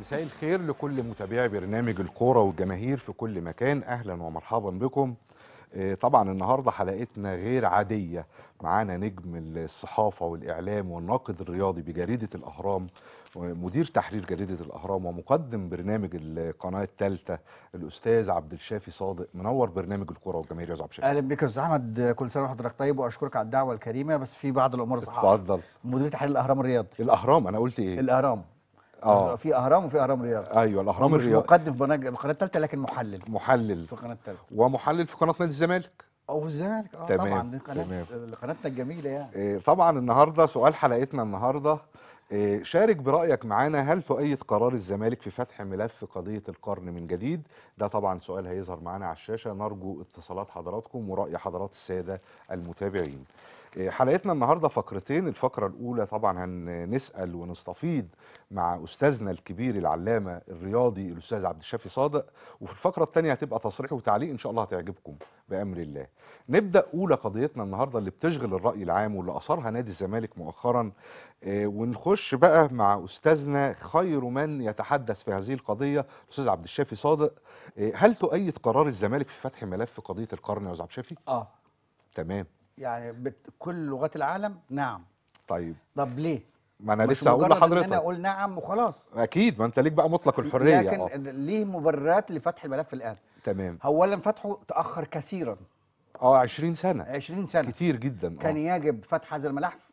مساء الخير لكل متابعي برنامج الكوره والجماهير في كل مكان اهلا ومرحبا بكم آه، طبعا النهارده حلقتنا غير عاديه معانا نجم الصحافه والاعلام والناقد الرياضي بجريده الاهرام مدير تحرير جريده الاهرام ومقدم برنامج القناه الثالثه الاستاذ عبد الشافي صادق منور برنامج الكره والجماهير يا عبد الشافي اهلا بك يا استاذ احمد كل سنه وحضرتك طيب واشكرك على الدعوه الكريمه بس في بعض الامور صعبه اتفضل مدير تحرير الاهرام الرياضي الاهرام انا قلت ايه الاهرام اه في اهرام وفي اهرام رياض ايوه الاهرام الرياض مش مقدم في القناه الثالثه لكن محلل محلل في القناه الثالثه ومحلل في قناه نادي الزمالك او الزمالك اه طبعا قناه قناتنا الجميله يعني إيه طبعا النهارده سؤال حلقتنا النهارده إيه شارك برايك معانا هل تؤيد قرار الزمالك في فتح ملف قضيه القرن من جديد ده طبعا سؤال هيظهر معانا على الشاشه نرجو اتصالات حضراتكم وراي حضرات الساده المتابعين إيه، حلقتنا النهارده فقرتين الفقره الاولى طبعا هنسال ونستفيض مع استاذنا الكبير العلامه الرياضي الاستاذ عبد الشافي صادق وفي الفقره الثانيه هتبقى تصريح وتعليق ان شاء الله هتعجبكم بامر الله نبدا اولى قضيتنا النهارده اللي بتشغل الراي العام واللي اثارها نادي الزمالك مؤخرا إيه، ونخش بقى مع استاذنا خير من يتحدث في هذه القضيه الاستاذ عبد الشافي صادق إيه، هل تؤيد قرار الزمالك في فتح ملف قضيه القرن يا استاذ عبد الشافي اه تمام يعني بت... كل لغات العالم نعم طيب طب ليه ما انا لسه هقول لحضرتك انا اقول نعم وخلاص اكيد ما انت ليك بقى مطلق الحريه لكن أوه. ليه مبررات لفتح الملف الان تمام اولا فتحه تاخر كثيرا اه 20 سنه 20 سنه كتير جدا كان آه. يجب فتح هذا الملف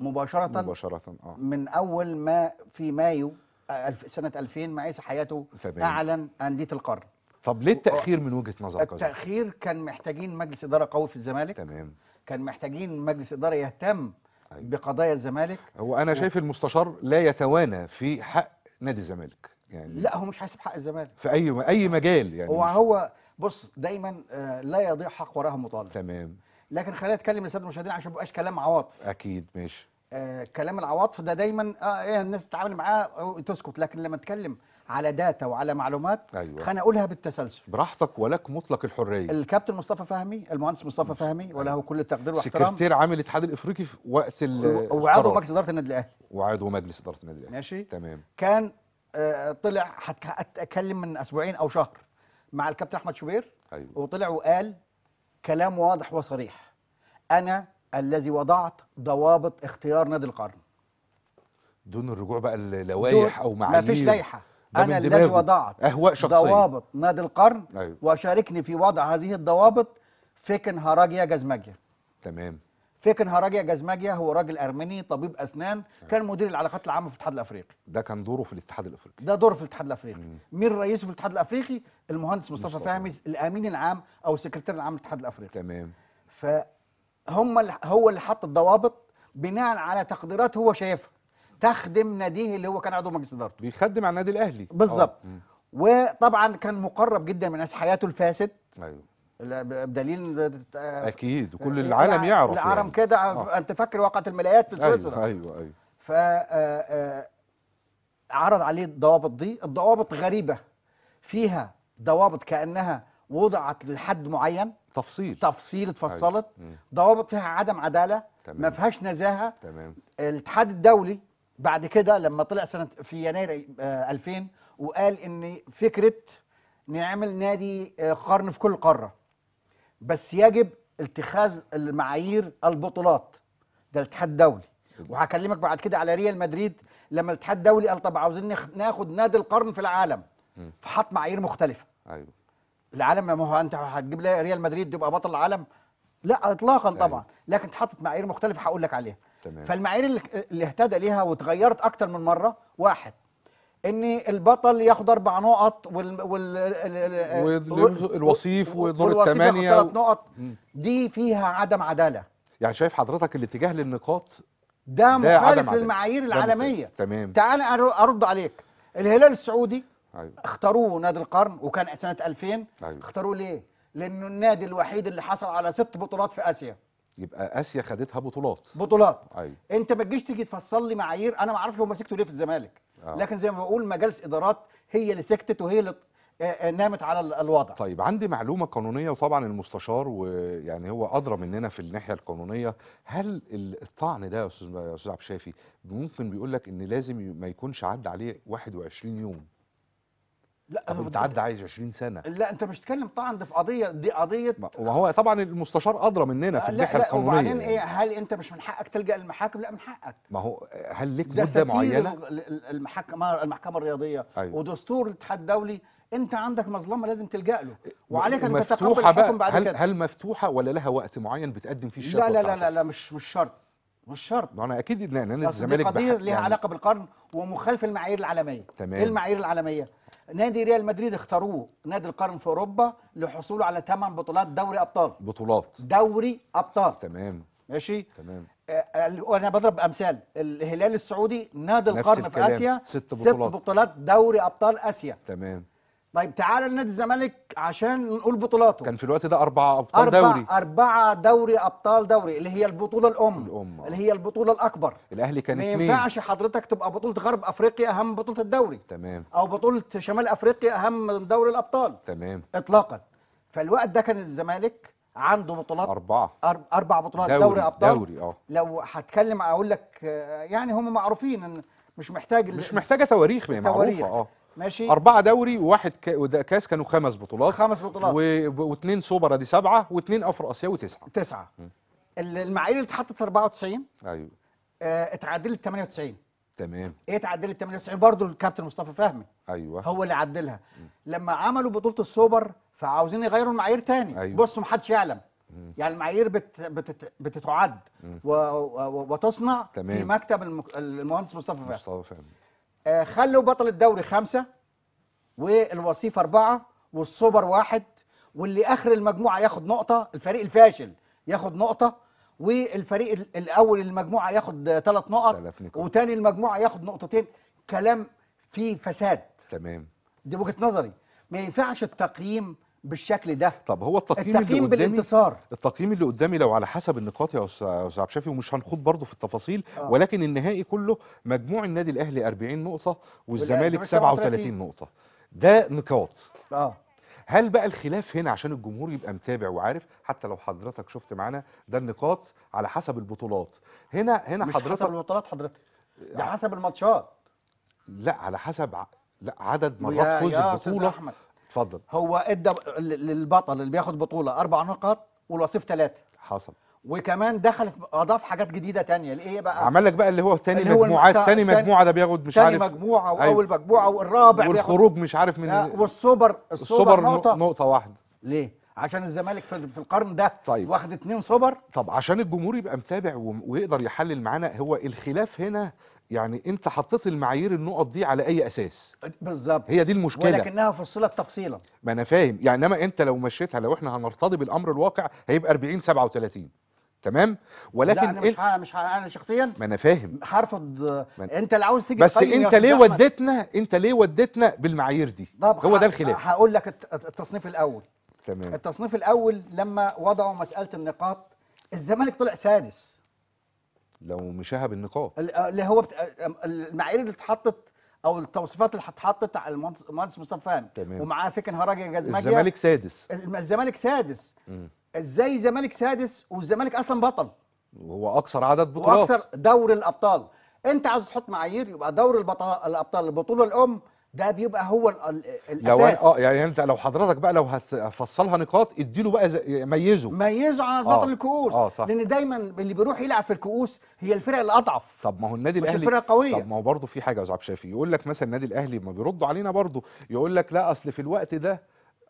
مباشره مباشره اه من اول ما في مايو آه، سنه 2000 ما عيسى حياته تمام. اعلن انديه القرن طب ليه التاخير من وجهه نظرك التاخير كان محتاجين مجلس اداره قوي في الزمالك تمام كان محتاجين مجلس إدارة يهتم أيوة. بقضايا الزمالك هو أنا و... شايف المستشار لا يتوانى في حق نادي الزمالك يعني لا هو مش حاسب حق الزمالك في أي أي مجال يعني هو هو بص دايما آه، لا يضيع حق وراه مطالب تمام لكن خلينا نتكلم للساده المشاهدين عشان ما يبقاش كلام عواطف اكيد ماشي آه كلام العواطف ده دايما اه ايه الناس بتتعامل معاه تسكت لكن لما اتكلم على داتا وعلى معلومات أيوة. خلينا اقولها بالتسلسل براحتك ولك مطلق الحريه الكابتن مصطفى فهمي المهندس مصطفى فهمي وله كل التقدير والاحترام سكرتير عام الاتحاد الافريقي في وقت وعضو مجلس اداره النادي الاهلي وعضو مجلس اداره النادي الاهلي ماشي تمام كان آه، طلع هتكلم من اسبوعين او شهر مع الكابتن احمد شوبير أيوة. وطلع وقال كلام واضح وصريح انا الذي وضعت ضوابط اختيار نادي القرن دون الرجوع بقى للوائح او معايير مفيش لائحه انا الذي وضعت اهواء شخصيه ضوابط نادي القرن أيوه. وشاركني في وضع هذه الضوابط فيكن هاراجيا جازماجيا تمام فيكن هاراجيا جازماجيا هو راجل ارمني طبيب اسنان أيوه. كان مدير العلاقات العامه في الاتحاد الافريقي ده كان دوره في الاتحاد الافريقي ده دوره في الاتحاد الافريقي مم. مين رئيسه في الاتحاد الافريقي المهندس مصطفى, مصطفى فهمي الامين العام او السكرتير العام للاتحاد الافريقي تمام فهم هو اللي حط الضوابط بناء على تقديرات هو شايفها تخدم ناديه اللي هو كان عضو مجلس ادارته بيخدم على النادي الاهلي آه. بالظبط وطبعا كان مقرب جدا من ناس حياته الفاسد ايوه بدليل آه، اكيد وكل العالم آه، يعرف العالم يعني. يعني. كده آه. انت فاكر وقعه الملايات في أيوه، سويسرا ايوه ايوه ف عرض عليه الضوابط دي الضوابط غريبه فيها ضوابط كانها وضعت لحد معين تفصيل تفصيل اتفصلت أيوه. ضوابط فيها عدم عداله تمام. ما فيهاش نزاهه تمام الاتحاد الدولي بعد كده لما طلع سنه في يناير 2000 آه، وقال ان فكره نعمل نادي آه، قرن في كل قاره بس يجب اتخاذ المعايير البطولات ده الاتحاد الدولي وهكلمك بعد كده على ريال مدريد لما الاتحاد الدولي قال طب عاوزين ناخد نادي القرن في العالم فحط معايير مختلفه ايوه العالم ما هو انت هتجيب لي ريال مدريد يبقى بطل العالم لا اطلاقا أيوه. طبعا لكن اتحطت معايير مختلفه هقول لك عليها تمام. فالمعايير اللي اهتدى ليها وتغيرت اكتر من مره واحد ان البطل ياخد اربع نقط وال, وال... والوصيف ودور الثمانيه ثلاث نقط دي فيها عدم عداله يعني شايف حضرتك الاتجاه للنقاط ده مخالف للمعايير العالميه تمام تعال ارد عليك الهلال السعودي أيوة. اختاروه نادي القرن وكان سنه 2000 أيوة. اختاروه ليه؟ لانه النادي الوحيد اللي حصل على ست بطولات في اسيا يبقى اسيا خدتها بطولات بطولات أيوة. انت ما تجيش تيجي تفصل لي معايير انا ما اعرفش هو مسكته ليه في الزمالك آه. لكن زي ما بقول مجالس ادارات هي اللي سكتت وهي اللي آه، آه، نامت على الوضع طيب عندي معلومه قانونيه وطبعا المستشار ويعني هو ادرى مننا في الناحيه القانونيه هل الطعن ده يا استاذ عبد الشافي ممكن بيقول لك ان لازم ما يكونش عدى عليه 21 يوم لا طب انت عدى عايش 20 سنه لا انت مش تتكلم طبعا ده في قضيه دي قضيه وهو طبعا المستشار ادرى مننا في الناحيه القانونيه وبعدين يعني. ايه هل انت مش من حقك تلجا للمحاكم لا من حقك ما هو هل لك مده معينه المحكمه المحكمه الرياضيه أيوة. ودستور الاتحاد الدولي انت عندك مظلمه لازم تلجا له وعليك ان تتقبل الحكم بعد هل كده هل مفتوحه ولا لها وقت معين بتقدم فيه الشكوى لا لا, لا لا لا مش مش شرط مش شرط ما انا اكيد ان انا الزمالك دي قضيه ليها يعني علاقه بالقرن ومخالفه المعايير العالميه تمام ايه المعايير العالميه نادي ريال مدريد اختاروه نادي القرن في اوروبا لحصوله على 8 بطولات دوري ابطال بطولات دوري ابطال تمام ماشي تمام آه، آه، انا بضرب امثال الهلال السعودي نادي القرن في اسيا ست بطولات. ست بطولات دوري ابطال اسيا تمام طيب تعالى لنادي الزمالك عشان نقول بطولاته كان في الوقت ده أربعة أبطال أربع دوري أربعة دوري أبطال دوري اللي هي البطولة الأم الأم اللي هي البطولة الأكبر الأهلي كان اثنين ما ينفعش حضرتك تبقى بطولة غرب أفريقيا أهم بطولة الدوري تمام أو بطولة شمال أفريقيا أهم من دوري الأبطال تمام إطلاقا فالوقت ده كان الزمالك عنده بطولات أربعة أربع بطولات دوري, دوري أبطال دوري أه لو هتكلم أقول لك آه، يعني هم معروفين إن مش محتاج مش محتاجة تواريخ معروفة أه ماشي أربعة دوري وواحد كاس كانوا خمس بطولات خمس بطولات واثنين سوبر ادي سبعة واثنين افريقيا اسيوي تسعة تسعة المعايير اللي اتحطت 94 ايوه آه اتعدلت 98 تمام ايه اتعدلت 98 برضه الكابتن مصطفى فهمي ايوه هو اللي عدلها لما عملوا بطولة السوبر فعاوزين يغيروا المعايير تاني أيوة. بصوا محدش يعلم يعني المعايير بت بتت بتتعد و... و... وتصنع تمام. في مكتب المهندس مصطفى فهمي مصطفى فهمي آه، خلوا بطل الدوري خمسة والوصيف أربعة والسوبر واحد واللي آخر المجموعة ياخد نقطة الفريق الفاشل ياخد نقطة والفريق الأول المجموعة ياخد ثلاث نقط وتاني المجموعة ياخد نقطتين كلام فيه فساد تمام دي وجهة نظري ما ينفعش التقييم بالشكل ده طب هو التقييم, التقييم اللي بالانتصار التقييم اللي قدامي لو على حسب النقاط يا استاذ عبد الشافي ومش هنخوض برضه في التفاصيل آه. ولكن النهائي كله مجموع النادي الاهلي 40 نقطه والزمالك 37 نقطه ده نقاط اه هل بقى الخلاف هنا عشان الجمهور يبقى متابع وعارف حتى لو حضرتك شفت معانا ده النقاط على حسب البطولات هنا هنا مش حضرتك حسب البطولات حضرتك ده حسب الماتشات لا على حسب لا عدد مرات فوز البطوله اتفضل هو ادى للبطل اللي بياخد بطوله اربع نقط والوصيف ثلاثه حصل وكمان دخل اضاف حاجات جديده تانية الايه بقى عمل لك بقى اللي هو تاني اللي هو مجموعات المتا... تاني مجموعه ده بياخد مش تاني عارف تاني مجموعه واول أيوة. مجموعه والرابع والخروج مش عارف من آه والسوبر السوبر, السوبر نقطه نقطه واحده ليه عشان الزمالك في, في القرن ده طيب. واخد اتنين سوبر طب عشان الجمهور يبقى متابع ويقدر يحلل معانا هو الخلاف هنا يعني انت حطيت المعايير النقط دي على اي اساس بالظبط هي دي المشكله ولكنها فصلت تفصيلا ما انا فاهم يعني انما انت لو مشيتها لو احنا هنرتضي بالامر الواقع هيبقى 40 37 تمام ولكن لا انا مش إن... مش انا شخصيا ما انا فاهم هرفض من... انت اللي عاوز تيجي بس انت ليه وديتنا انت ليه وديتنا بالمعايير دي طب هو ح... ده الخلاف هقول لك التصنيف الاول تمام التصنيف الاول لما وضعوا مساله النقاط الزمالك طلع سادس لو مشاها بالنقاط آه، اللي هو بت... آه، المعايير اللي اتحطت او التوصيفات اللي اتحطت على المهندس مصطفى فهمي ومعاه فكن هراجي جزمجيه الزمالك سادس الزمالك سادس ازاي الزمالك سادس والزمالك اصلا بطل وهو اكثر عدد بطولات واكثر دوري الابطال انت عاوز تحط معايير يبقى دوري الابطال البطوله الام ده بيبقى هو الـ الاساس لو اه يعني انت لو حضرتك بقى لو هتفصلها نقاط اديله بقى ميزه ميزه عن بطل آه الكؤوس آه لان دايما اللي بيروح يلعب في الكؤوس هي الفرق الاضعف طب ما هو النادي الاهلي الفرق القويه طب ما هو برضه في حاجه يا استاذ عبد الشافي يقول لك مثلا النادي الاهلي ما بيردوا علينا برضه يقول لك لا اصل في الوقت ده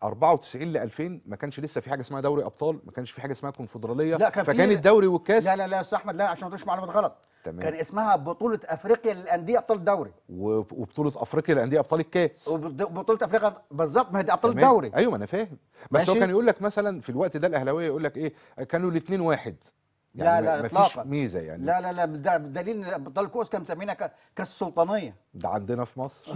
94 ل 2000 ما كانش لسه في حاجه اسمها دوري ابطال ما كانش في حاجه اسمها كونفدراليه لا كان فكان الدوري والكاس لا لا لا يا استاذ احمد لا عشان ما تقولش معلومات غلط تمام. كان اسمها بطوله افريقيا للانديه ابطال الدوري وبطوله افريقيا للانديه ابطال الكاس وبطوله افريقيا بالظبط ما هي ابطال الدوري ايوه ما انا فاهم بس ماشي. هو كان يقول لك مثلا في الوقت ده الاهلاويه يقول لك ايه كانوا الاثنين واحد يعني لا لا اطلاقا ميزه يعني لا لا لا دليل ابطال الكؤوس كان مسمينها كاس السلطانيه ده عندنا في مصر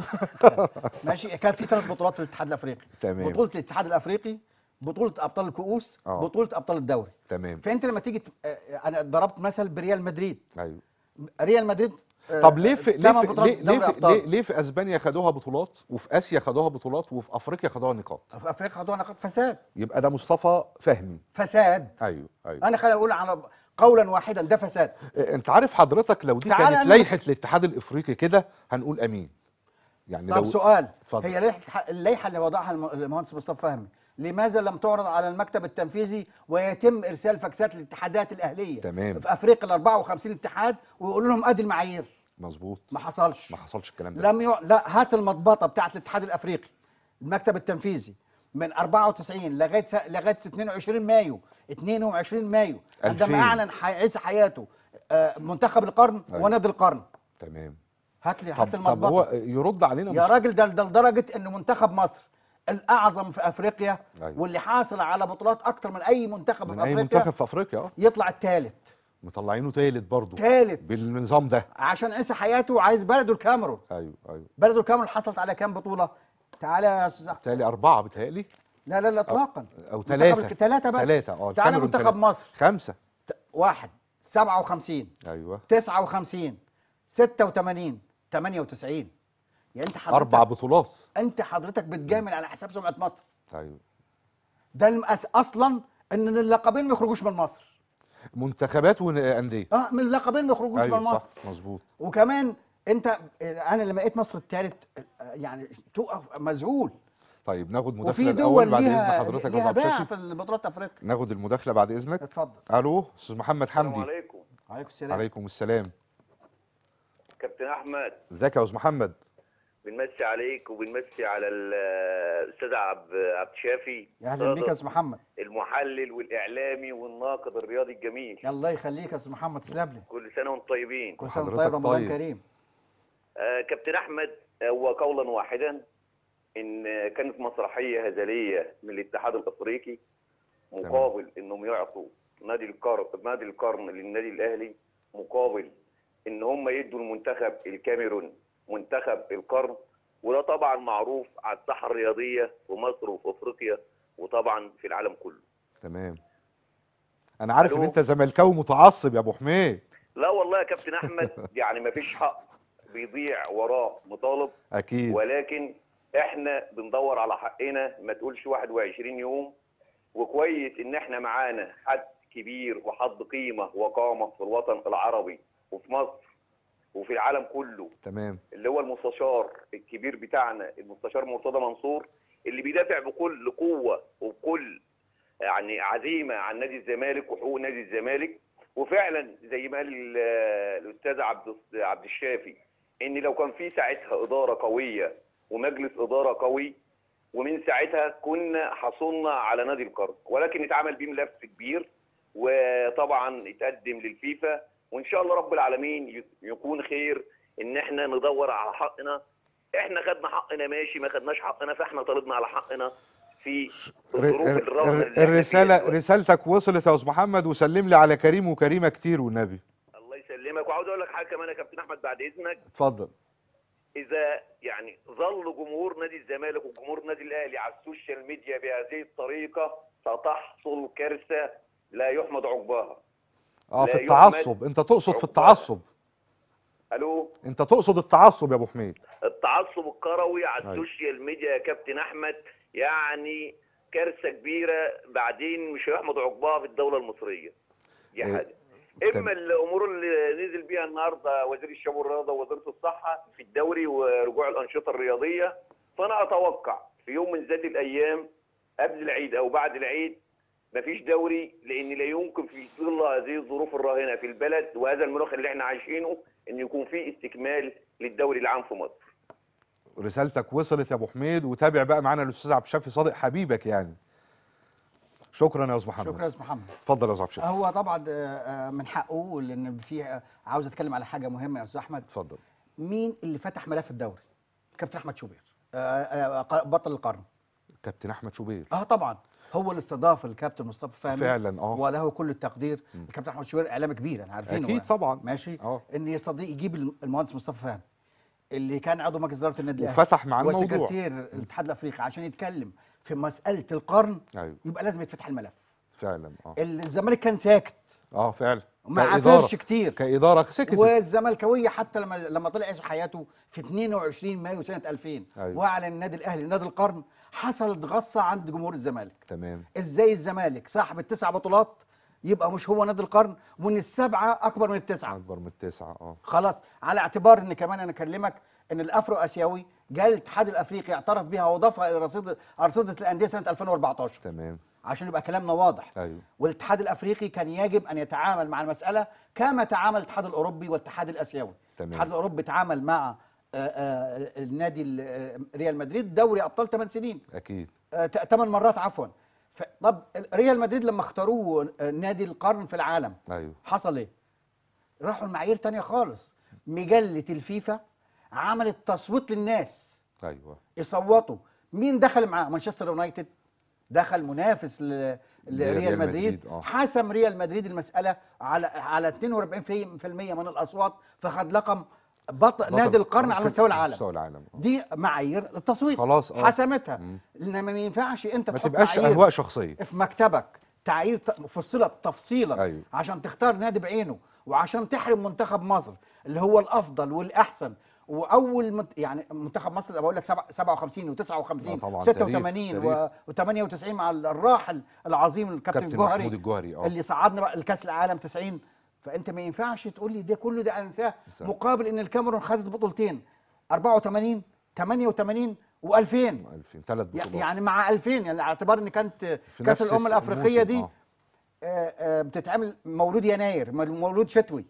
ماشي كان في ثلاث بطولات في الاتحاد الافريقي تمام بطوله الاتحاد الافريقي بطوله ابطال الكؤوس أوه. بطوله ابطال الدوري تمام فانت لما تيجي آه، آه، انا ضربت مثل بريال مدريد ايوه ريال مدريد آه، طب ليه في ليه في ليه, ليه, في ليه, ليه في اسبانيا خدوها بطولات وفي اسيا خدوها بطولات وفي افريقيا خدوها نقاط في افريقيا خدوها نقاط فساد يبقى ده مصطفى فهمي فساد ايوه ايوه انا خليني اقول على قولا واحدا ده فساد إيه، انت عارف حضرتك لو دي كانت لائحه الاتحاد الافريقي كده هنقول امين يعني طب لو سؤال فضل. هي اللائحه اللي وضعها المهندس مصطفى فهمي لماذا لم تعرض على المكتب التنفيذي ويتم ارسال فاكسات للاتحادات الاهليه تمام في افريقيا ال 54 اتحاد ويقولوا لهم ادي المعايير مظبوط ما حصلش ما حصلش الكلام ده لم ي... لا هات المضبطه بتاعه الاتحاد الافريقي المكتب التنفيذي من 94 لغايه لغايه 22 مايو 22 مايو عندما اعلن عيسى حياته آه، منتخب القرن أيوه. ونادي القرن تمام هات لي هات طب هو يرد علينا يا راجل ده لدرجه ان منتخب مصر الاعظم في افريقيا أيوة. واللي حاصل على بطولات اكتر من اي منتخب من في اي منتخب في افريقيا آه. يطلع الثالث مطلعينه ثالث برضه ثالث بالنظام ده عشان عيسى حياته عايز بلده الكاميرون ايوه ايوه بلده الكاميرون حصلت على كام بطوله تعالى يا استاذ احمد بتهيألي أربعة بتهيألي لا لا لا اطلاقا أو ثلاثة ثلاثة بس ثلاثة اه تعالى منتخب مصر خمسة ت- واحد 57 أيوه 59 86 98 يعني انت حضرتك أربع بطولات انت حضرتك بتجامل على حساب سمعة مصر أيوه ده المأس اصلا ان اللقبين ما يخرجوش من مصر منتخبات وأندية اه من اللقبين ما يخرجوش من أيوة، مصر صح مظبوط وكمان انت انا لما لقيت مصر الثالث يعني تقف مذهول طيب ناخد مداخله الاول بعد اذن حضرتك يا باع في بطولات افريقيا ناخد المداخله بعد اذنك اتفضل الو استاذ محمد حمدي السلام عليكم وعليكم السلام عليكم السلام كابتن احمد ازيك يا استاذ محمد بنمسي عليك وبنمسي على الاستاذ عبد عبد شافي اهلا بيك يا استاذ محمد المحلل والاعلامي والناقد الرياضي الجميل الله يخليك يا استاذ محمد تسلم لي كل سنه وانتم طيبين كل سنه وانتم طيب رمضان كريم آه، كابتن احمد آه، هو قولا واحدا ان كانت مسرحيه هزليه من الاتحاد الافريقي مقابل انهم يعطوا نادي القرن نادي القرن للنادي الاهلي مقابل ان هم يدوا المنتخب الكاميرون منتخب القرن وده طبعا معروف على الساحه الرياضيه في مصر وفي افريقيا وطبعا في العالم كله تمام انا عارف ان انت زملكاوي متعصب يا ابو حميد لا والله يا كابتن احمد يعني ما فيش حق بيضيع وراه مطالب اكيد ولكن احنا بندور على حقنا ما تقولش 21 يوم وكويس ان احنا معانا حد كبير وحد قيمه وقامه في الوطن العربي وفي مصر وفي العالم كله تمام اللي هو المستشار الكبير بتاعنا المستشار مرتضى منصور اللي بيدافع بكل قوه وبكل يعني عزيمه عن نادي الزمالك وحقوق نادي الزمالك وفعلا زي ما قال الاستاذ عبد عبد الشافي ان لو كان في ساعتها اداره قويه ومجلس اداره قوي ومن ساعتها كنا حصلنا على نادي القرن ولكن اتعمل بيه ملف كبير وطبعا اتقدم للفيفا وان شاء الله رب العالمين يكون خير ان احنا ندور على حقنا احنا خدنا حقنا ماشي ما خدناش حقنا فاحنا طالبنا على حقنا في الظروف الرساله رسالتك وصلت يا استاذ محمد وسلم لي على كريم وكريمه كتير والنبي يسلمك وعاوز اقول لك حاجه كمان يا كابتن احمد بعد اذنك اتفضل اذا يعني ظل جمهور نادي الزمالك وجمهور النادي الاهلي على السوشيال ميديا بهذه الطريقه ستحصل كارثه لا يحمد عقباها اه في التعصب انت تقصد في التعصب الو انت تقصد التعصب يا ابو حميد التعصب الكروي على أيوه. السوشيال ميديا يا كابتن احمد يعني كارثه كبيره بعدين مش هيحمد عقباها في الدوله المصريه دي إيه، حاجه اما الامور اللي نزل بيها النهارده وزير الشباب والرياضه ووزاره الصحه في الدوري ورجوع الانشطه الرياضيه فانا اتوقع في يوم من ذات الايام قبل العيد او بعد العيد مفيش دوري لان لا يمكن في ظل هذه الظروف الراهنه في البلد وهذا المناخ اللي احنا عايشينه ان يكون في استكمال للدوري العام في مصر. رسالتك وصلت يا ابو حميد وتابع بقى معانا الاستاذ عبد الشافي صادق حبيبك يعني. شكرا يا استاذ محمد شكرا يا استاذ محمد اتفضل يا استاذ شكرا هو طبعا آه، آه، من حقه لان في آه، عاوز اتكلم على حاجه مهمه يا استاذ احمد اتفضل مين اللي فتح ملف الدوري كابتن احمد شوبير بطل القرن كابتن احمد شوبير اه طبعا هو اللي استضاف الكابتن مصطفى فهمي فعلا اه وله كل التقدير الكابتن احمد شوبير اعلامي كبير انا عارفينه اكيد طبعا ماشي اه ان يستضيف يجيب المهندس مصطفى فهمي اللي كان عضو مجلس اداره النادي الاهلي وفتح معاه الموضوع وسكرتير الاتحاد الافريقي عشان يتكلم في مساله القرن أيوه. يبقى لازم يتفتح الملف فعلا اه الزمالك كان ساكت اه فعلا ما عفرش كتير كاداره سكتت والزملكاويه حتى لما لما طلع عيسى حياته في 22 مايو سنه 2000 أيوه. واعلن النادي الاهلي نادي القرن حصلت غصه عند جمهور الزمالك تمام ازاي الزمالك صاحب التسع بطولات يبقى مش هو نادي القرن وان السبعه اكبر من التسعه اكبر من التسعه اه خلاص على اعتبار ان كمان انا اكلمك ان الافرو اسيوي جاء الاتحاد الافريقي اعترف بها واضافها الى رصيد ارصده الانديه سنه 2014 تمام عشان يبقى كلامنا واضح أيوه. والاتحاد الافريقي كان يجب ان يتعامل مع المساله كما تعامل الاتحاد الاوروبي والاتحاد الاسيوي تمام. الاتحاد الاوروبي تعامل مع آه، آه، النادي آه، ريال مدريد دوري ابطال 8 سنين اكيد 8 مرات عفوا ف... طب ريال مدريد لما اختاروه نادي القرن في العالم أيوه. حصل ايه راحوا المعايير تانية خالص مجله الفيفا عملت تصويت للناس ايوه يصوتوا مين دخل معاه مانشستر يونايتد دخل منافس ل... لريال مدريد, مدريد. آه. حسم ريال مدريد المساله على على 42% من الاصوات فخد لقب بطل, بطل نادي القرن على مستوى العالم مستوى العالم دي معايير التصويت خلاص أوه. حسمتها انما ما ينفعش انت ما تبقاش اهواء شخصيه في مكتبك تعايير فصلت تفصيلا أيوه. عشان تختار نادي بعينه وعشان تحرم منتخب مصر اللي هو الافضل والاحسن واول مت يعني منتخب مصر بقول لك 57 و59 86 و98 مع الراحل العظيم الكابتن الجوهري آه. اللي صعدنا بقى لكاس العالم 90 فانت ما ينفعش تقول لي ده كله ده انساه صح. مقابل ان الكاميرون خدت بطولتين 84 88 و2000 2000 ثلاث بطولات يعني مع 2000 يعني اعتبار ان كانت كاس الامم الافريقيه دي آه. آه آه بتتعمل مولود يناير مولود شتوي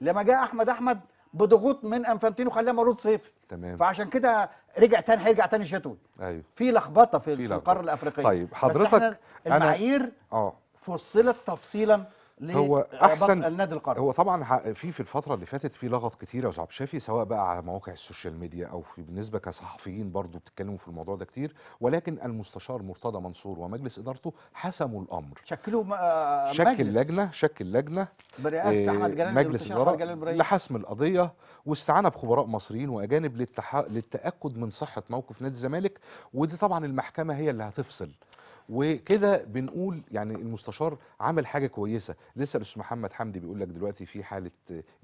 لما جاء احمد احمد بضغوط من انفانتينو خلاه مولود صيفي تمام فعشان كده رجع تاني هيرجع تاني شتوي ايوه في لخبطه في, في القاره الافريقيه طيب حضرتك بس احنا المعايير اه فصلت تفصيلا هو آه، احسن النادي القرن هو طبعا في في الفتره اللي فاتت في لغط كتير يا استاذ عبد الشافي سواء بقى على مواقع السوشيال ميديا او في بالنسبه كصحفيين برضو بتتكلموا في الموضوع ده كتير ولكن المستشار مرتضى منصور ومجلس ادارته حسموا الامر شكلوا آه، مجلس شكل لجنه شكل لجنه برئاسه احمد آه، جلال مجلس اداره لحسم القضيه واستعانه بخبراء مصريين واجانب للتح... للتاكد من صحه موقف نادي الزمالك ودي طبعا المحكمه هي اللي هتفصل وكده بنقول يعني المستشار عمل حاجه كويسه لسه الاستاذ محمد حمدي بيقول لك دلوقتي في حاله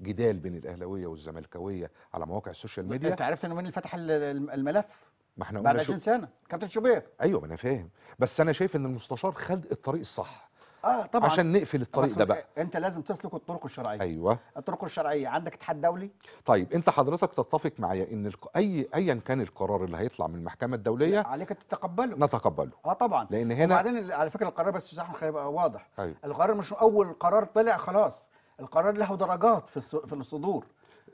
جدال بين الاهلاويه والزملكاويه على مواقع السوشيال ميديا انت عرفت انه مين اللي فتح الملف ما احنا بعد 20 سنه كابتن شوبير ايوه ما انا فاهم بس انا شايف ان المستشار خد الطريق الصح اه طبعا عشان نقفل الطريق ده بقى انت لازم تسلك الطرق الشرعيه ايوه الطرق الشرعيه عندك اتحاد دولي طيب انت حضرتك تتفق معايا ان اي ايا كان القرار اللي هيطلع من المحكمه الدوليه عليك تتقبله نتقبله اه طبعا لان هنا وبعدين على فكره القرار بس عشان يبقى واضح أيوة. القرار مش اول قرار طلع خلاص القرار له درجات في الصدور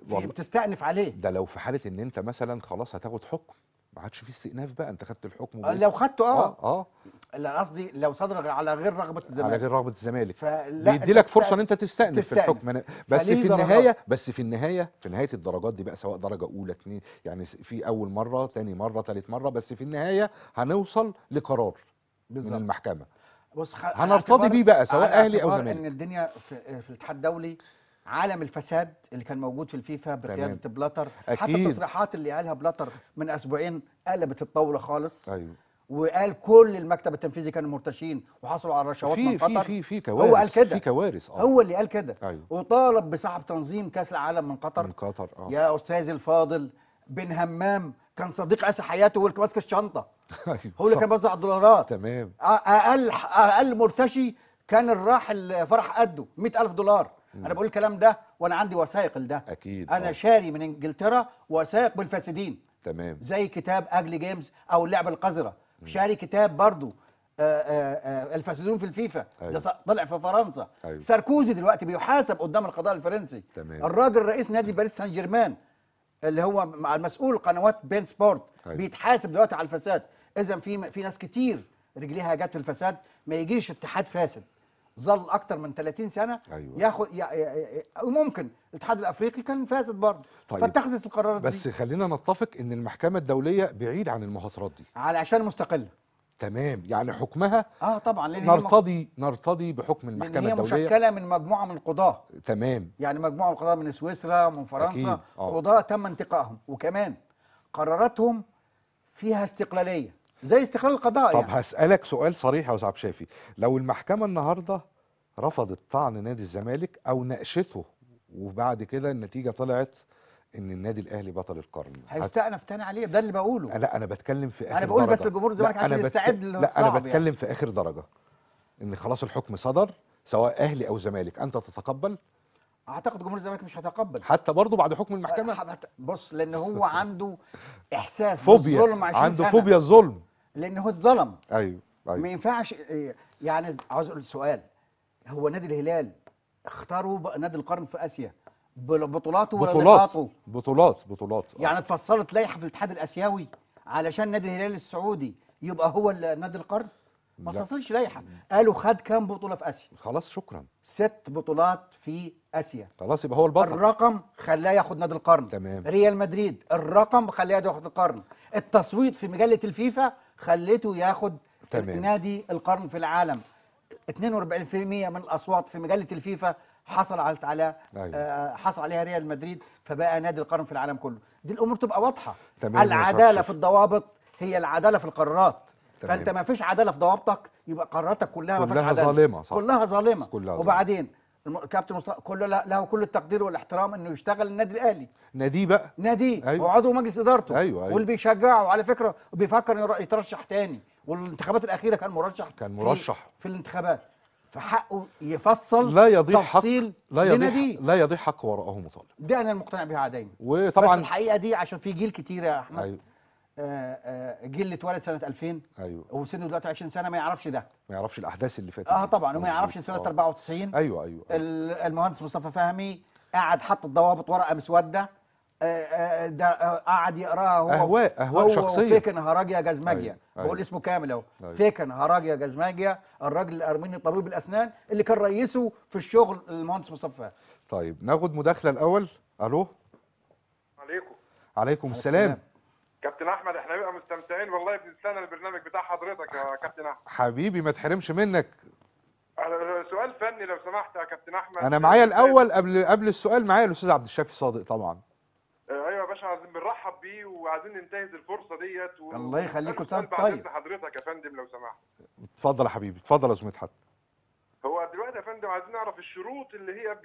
بتستأنف عليه ده لو في حاله ان انت مثلا خلاص هتاخد حكم ما عادش في استئناف بقى انت خدت الحكم آه لو خدته اه اه, آه. لا قصدي لو صدر على غير رغبه الزمالك على غير رغبه الزمالك بيدي لك فرصه ان انت تستأنف, تستأنف في الحكم بس في النهايه بس في النهايه في نهايه الدرجات دي بقى سواء درجه اولى اثنين يعني في اول مره ثاني مره ثالث مره بس في النهايه هنوصل لقرار بالزبط. من المحكمه بص هنرتضي بيه بقى سواء اهلي او زمالك ان الدنيا في, في الاتحاد الدولي عالم الفساد اللي كان موجود في الفيفا بقياده تمام. بلاتر أكيد. حتى التصريحات اللي قالها بلاتر من اسبوعين قلبت الطاوله خالص ايوه وقال كل المكتب التنفيذي كانوا مرتشين وحصلوا على رشاوات من قطر في في في كوارث هو قال كده في كوارث آه. هو اللي قال كده أيوه. وطالب بسحب تنظيم كاس العالم من قطر من قطر آه. يا استاذي الفاضل بن همام كان صديق اسى حياته هو اللي ماسك الشنطه أيوه. هو اللي كان بيوزع الدولارات تمام اقل اقل مرتشي كان الراحل فرح قده 100000 دولار انا بقول الكلام ده وانا عندي وثائق لده اكيد انا أوه. شاري من انجلترا وثائق بالفاسدين تمام زي كتاب اجلي جيمز او اللعبه القذره شاري كتاب برضو آه، آه، آه، الفاسدون في الفيفا أيوه. ده طلع في فرنسا أيوه. ساركوزي دلوقتي بيحاسب قدام القضاء الفرنسي تمام. الراجل رئيس نادي باريس سان جيرمان اللي هو مع المسؤول قنوات بين سبورت أيوه. بيتحاسب دلوقتي على الفساد اذا في في ناس كتير رجليها جت في الفساد ما يجيش اتحاد فاسد ظل اكتر من 30 سنه أيوة. ياخد ممكن الاتحاد الافريقي كان فاسد برضه طيب. فاتخذت القرارات بس دي بس خلينا نتفق ان المحكمه الدوليه بعيد عن المهاترات دي علشان مستقله تمام يعني حكمها اه طبعا لأن نرتضي مق... نرتضي بحكم المحكمه هي الدوليه هي مشكله من مجموعه من القضاه تمام يعني مجموعه من القضاه من سويسرا من فرنسا آه. قضاه تم انتقائهم وكمان قراراتهم فيها استقلاليه زي استقلال القضاء طب يعني. هسألك سؤال صريح يا أستاذ عبد الشافي لو المحكمة النهاردة رفضت طعن نادي الزمالك أو ناقشته وبعد كده النتيجة طلعت ان النادي الاهلي بطل القرن هيستأنف تاني عليه ده اللي بقوله لا انا بتكلم في اخر انا بقول درجة. بس الجمهور الزمالك عشان يستعد لا انا يعني. بتكلم يعني. في اخر درجه ان خلاص الحكم صدر سواء اهلي او زمالك انت تتقبل اعتقد جمهور الزمالك مش هيتقبل حتى برضه بعد حكم المحكمه بص لان هو عنده احساس فوبيا بالظلم عنده سنة. فوبيا الظلم لان هو اتظلم ايوه ايوه ما ينفعش إيه، يعني عاوز اقول سؤال هو نادي الهلال اختاروا نادي القرن في اسيا بطولاته ولا بطولات بطولات بطولات آه. يعني اتفصلت لائحه في الاتحاد الاسيوي علشان نادي الهلال السعودي يبقى هو نادي القرن ما لا. لائحه قالوا خد كام بطوله في اسيا خلاص شكرا ست بطولات في اسيا خلاص يبقى هو البطل الرقم خلاه ياخد نادي القرن تمام ريال مدريد الرقم خلاه ياخد القرن التصويت في مجله الفيفا خليته ياخد تمام. نادي القرن في العالم 42% من الاصوات في مجله الفيفا حصل على أيوة. آه حصل عليها ريال مدريد فبقى نادي القرن في العالم كله دي الامور تبقى واضحه تمام العداله في الضوابط هي العداله في القرارات تمام. فانت ما فيش عداله في ضوابطك يبقى قراراتك كلها, كلها ما فيش عداله ظالمة صح. كلها ظالمه كلها ظالمه وبعدين الكابتن مصطفى كله له كل التقدير والاحترام انه يشتغل النادي الاهلي ناديه بقى ناديه أيوة. وعضو مجلس ادارته أيوة أيوة. واللي بيشجعه على فكره بيفكر يترشح تاني والانتخابات الاخيره كان مرشح كان مرشح في, في الانتخابات فحقه يفصل لا يضيع تفصيل حق لا يضيع لا يضيع حق وراءه مطالب ده انا المقتنع بها دايما وطبعا بس الحقيقه دي عشان في جيل كتير يا احمد أيوة. آه، آه، جيل اللي اتولد سنه 2000 ايوه وسنه دلوقتي 20 سنه ما يعرفش ده ما يعرفش الاحداث اللي فاتت اه طبعا وما يعرفش سنه أوه. 94 ايوه ايوه, أيوة. المهندس مصطفى فهمي قعد حط الضوابط ورقه مسوده آه، ده قعد يقراها هو اهواء اهواء هو شخصيه فيك هراجيا جزمجيا أيوة. أيوة. بقول اسمه كامل اهو أيوة. فيك نهراجيا جزمجيا الراجل الارميني طبيب الاسنان اللي كان رئيسه في الشغل المهندس مصطفى فهمي طيب ناخد مداخله الاول الو عليكم عليكم السلام, السلام. كابتن احمد احنا بنبقى مستمتعين والله بنستنى البرنامج بتاع حضرتك يا كابتن احمد حبيبي ما تحرمش منك سؤال فني لو سمحت يا كابتن احمد انا معايا الاول قبل قبل السؤال معايا الاستاذ عبد الشافي صادق طبعا ايوه يا باشا عايزين بنرحب بيه وعايزين ننتهز الفرصه ديت و... الله يخليكم سنه طيب حضرتك يا فندم لو سمحت اتفضل يا حبيبي اتفضل يا زميل مدحت هو دلوقتي يا فندم عايزين نعرف الشروط اللي هي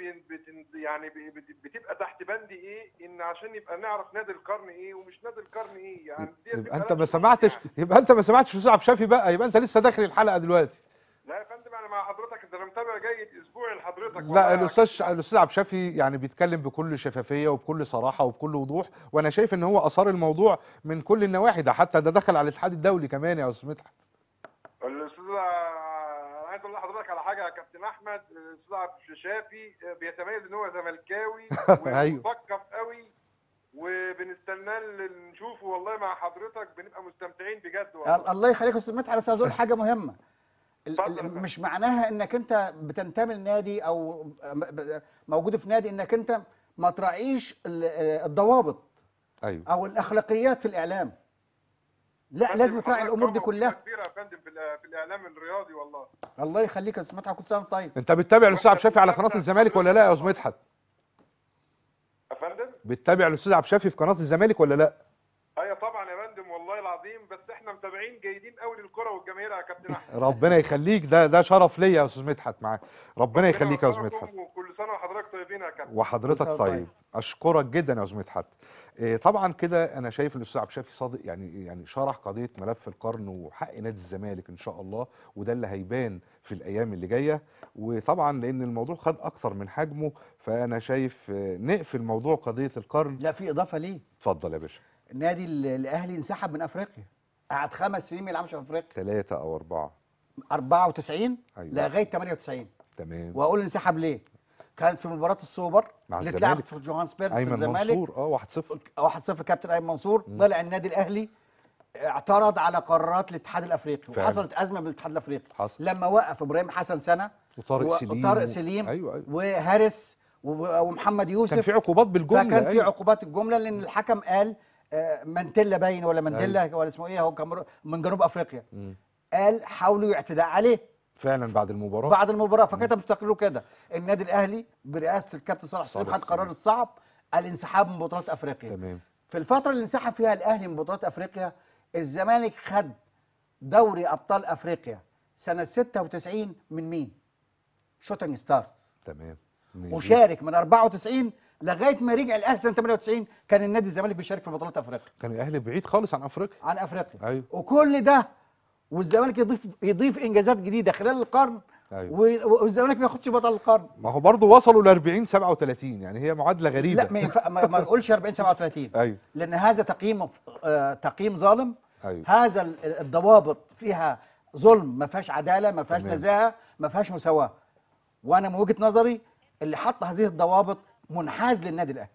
يعني بتبقى تحت بند ايه ان عشان يبقى نعرف نادي القرن ايه ومش نادي القرن ايه يعني يبقى انت ما سمعتش يعني. يبقى انت ما سمعتش صعب شافي بقى يبقى انت لسه داخل الحلقه دلوقتي لا يا فندم انا مع حضرتك انت متابع جيد اسبوعي لحضرتك لا الاستاذ الاستاذ عبد الشافي يعني بيتكلم بكل شفافيه وبكل صراحه وبكل وضوح وانا شايف ان هو اثار الموضوع من كل النواحي ده حتى ده دخل على الاتحاد الدولي كمان يا استاذ مدحت الاستاذ عبد الشافي آه، بيتميز ان هو زملكاوي أيوه. ومثقف قوي وبنستناه نشوفه والله مع حضرتك بنبقى مستمتعين بجد والله الله يخليك يا استاذ مدحت بس عايز حاجه مهمه مش معناها انك انت بتنتمي لنادي او موجود في نادي انك انت ما تراعيش آه، الضوابط ايوه او الاخلاقيات في الاعلام لا لازم تراعي الامور دي كلها كبيره يا فندم في الاعلام الرياضي والله الله يخليك يا استاذ مدحت كنت سامع طيب انت بتتابع الاستاذ عبد الشافي على قناه الزمالك ولا لا يا استاذ مدحت يا فندم بتتابع الاستاذ عبد الشافي في قناه الزمالك ولا لا العظيم بس احنا متابعين جيدين قوي للكره والجماهير يا كابتن احمد ربنا يخليك ده ده شرف ليا يا استاذ مدحت معاك ربنا يخليك يا استاذ مدحت وكل سنه وحضرتك طيبين يا كابتن وحضرتك طيب. طيب اشكرك جدا يا استاذ مدحت إيه، طبعا كده انا شايف الاستاذ عبد الشافي صادق يعني يعني شرح قضيه ملف القرن وحق نادي الزمالك ان شاء الله وده اللي هيبان في الايام اللي جايه وطبعا لان الموضوع خد اكثر من حجمه فانا شايف آه، نقفل موضوع قضيه القرن لا في اضافه ليه اتفضل يا باشا نادي الاهلي انسحب من افريقيا قعد خمس سنين ما يلعبش في افريقيا ثلاثة او اربعة 94 أيوة. لغايه 98 تمام واقول انسحب ليه؟ كانت في مباراه السوبر اللي اتلعبت في جوهانسبرج في الزمالك ايمن منصور اه 1-0 1-0 آه، كابتن ايمن منصور طلع النادي الاهلي اعترض على قرارات الاتحاد الافريقي فعلا. وحصلت ازمه بالاتحاد الافريقي حصل. لما وقف ابراهيم حسن سنه وطارق و... سليم وطارق سليم و... أيوة أيوة. وهارس و... ومحمد يوسف كان في عقوبات بالجمله كان في أيوة. عقوبات الجمله لان الحكم قال آه، مانتيلا باين ولا مانديلا أيوه. ولا اسمه ايه هو كان من جنوب افريقيا م. قال حاولوا يعتداء عليه فعلا بعد المباراه بعد المباراه فكتب في تقريره كده النادي الاهلي برئاسه الكابتن صالح سليم خد قرار الصعب الانسحاب من بطولات افريقيا تمام في الفتره اللي انسحب فيها الاهلي من بطولات افريقيا الزمالك خد دوري ابطال افريقيا سنه 96 من مين؟ شوتنج ستارز تمام وشارك من 94 لغايه ما رجع الاهلي سنه 98 كان النادي الزمالك بيشارك في بطولات افريقيا كان الاهلي بعيد خالص عن افريقيا عن افريقيا أيوه. وكل ده والزمالك يضيف يضيف انجازات جديده خلال القرن أيوة. والزمالك ما ياخدش بطل القرن ما هو برضه وصلوا ل 40 37 يعني هي معادله غريبه لا ما ينفع ما نقولش 40 37 أيوة. لان هذا تقييم آه تقييم ظالم أيوة. هذا الضوابط فيها ظلم ما فيهاش عداله ما فيهاش نزاهه ما فيهاش مساواه وانا من وجهه نظري اللي حط هذه الضوابط منحاز للنادي الاهلي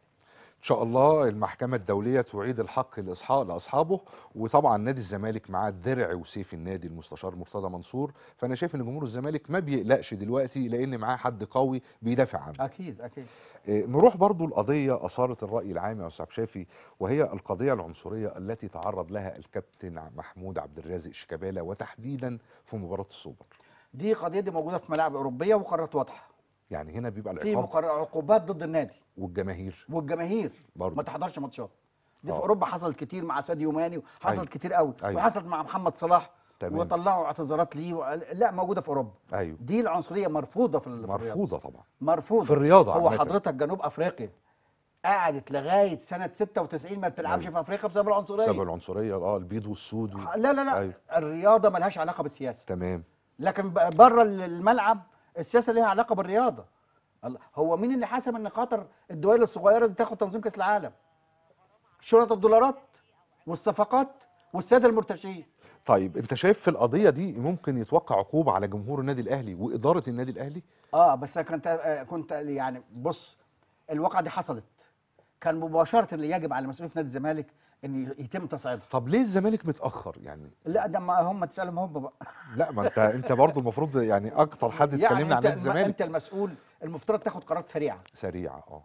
ان شاء الله المحكمه الدوليه تعيد الحق لاصحاب لاصحابه وطبعا نادي الزمالك معاه درع وسيف النادي المستشار مرتضى منصور فانا شايف ان جمهور الزمالك ما بيقلقش دلوقتي لان معاه حد قوي بيدافع عنه اكيد اكيد آه، نروح برضو القضية أثارت الرأي العام يا أستاذ شافي وهي القضية العنصرية التي تعرض لها الكابتن محمود عبد الرازق شيكابالا وتحديدا في مباراة السوبر دي قضية دي موجودة في ملاعب أوروبية وقرارات واضحة يعني هنا بيبقى في مقرر عقوبات ضد النادي والجماهير والجماهير برضه ما تحضرش ماتشات دي في آه. اوروبا حصلت كتير مع ساديو ماني وحصلت أيوة. كتير قوي أيوة. وحصلت مع محمد صلاح تمام. وطلعوا اعتذارات ليه و... لا موجوده في اوروبا ايوه دي العنصريه مرفوضه في الرياضة. مرفوضه طبعا في الرياضه هو عامة. حضرتك جنوب افريقيا قعدت لغايه سنه 96 ما بتلعبش أيوة. في افريقيا بسبب العنصريه بسبب العنصريه اه البيض والسود و... لا لا لا أيوة. الرياضه ملهاش علاقه بالسياسه تمام لكن بره الملعب السياسه ليها علاقه بالرياضه هو مين اللي حسم ان قطر الدول الصغيره دي تاخد تنظيم كاس العالم شرط الدولارات والصفقات والساده المرتشين طيب انت شايف في القضيه دي ممكن يتوقع عقوبه على جمهور النادي الاهلي واداره النادي الاهلي اه بس كنت آه، كنت يعني بص الواقعه دي حصلت كان مباشره اللي يجب على مسؤولين في نادي الزمالك ان يتم تصعيدها طب ليه الزمالك متاخر يعني لا ده ما هم تسالهم هم بقى لا ما انت انت برضه المفروض يعني اكتر حد يعني اتكلمنا يعني عن الزمالك انت المسؤول المفترض تاخد قرارات سريعه سريعه اه,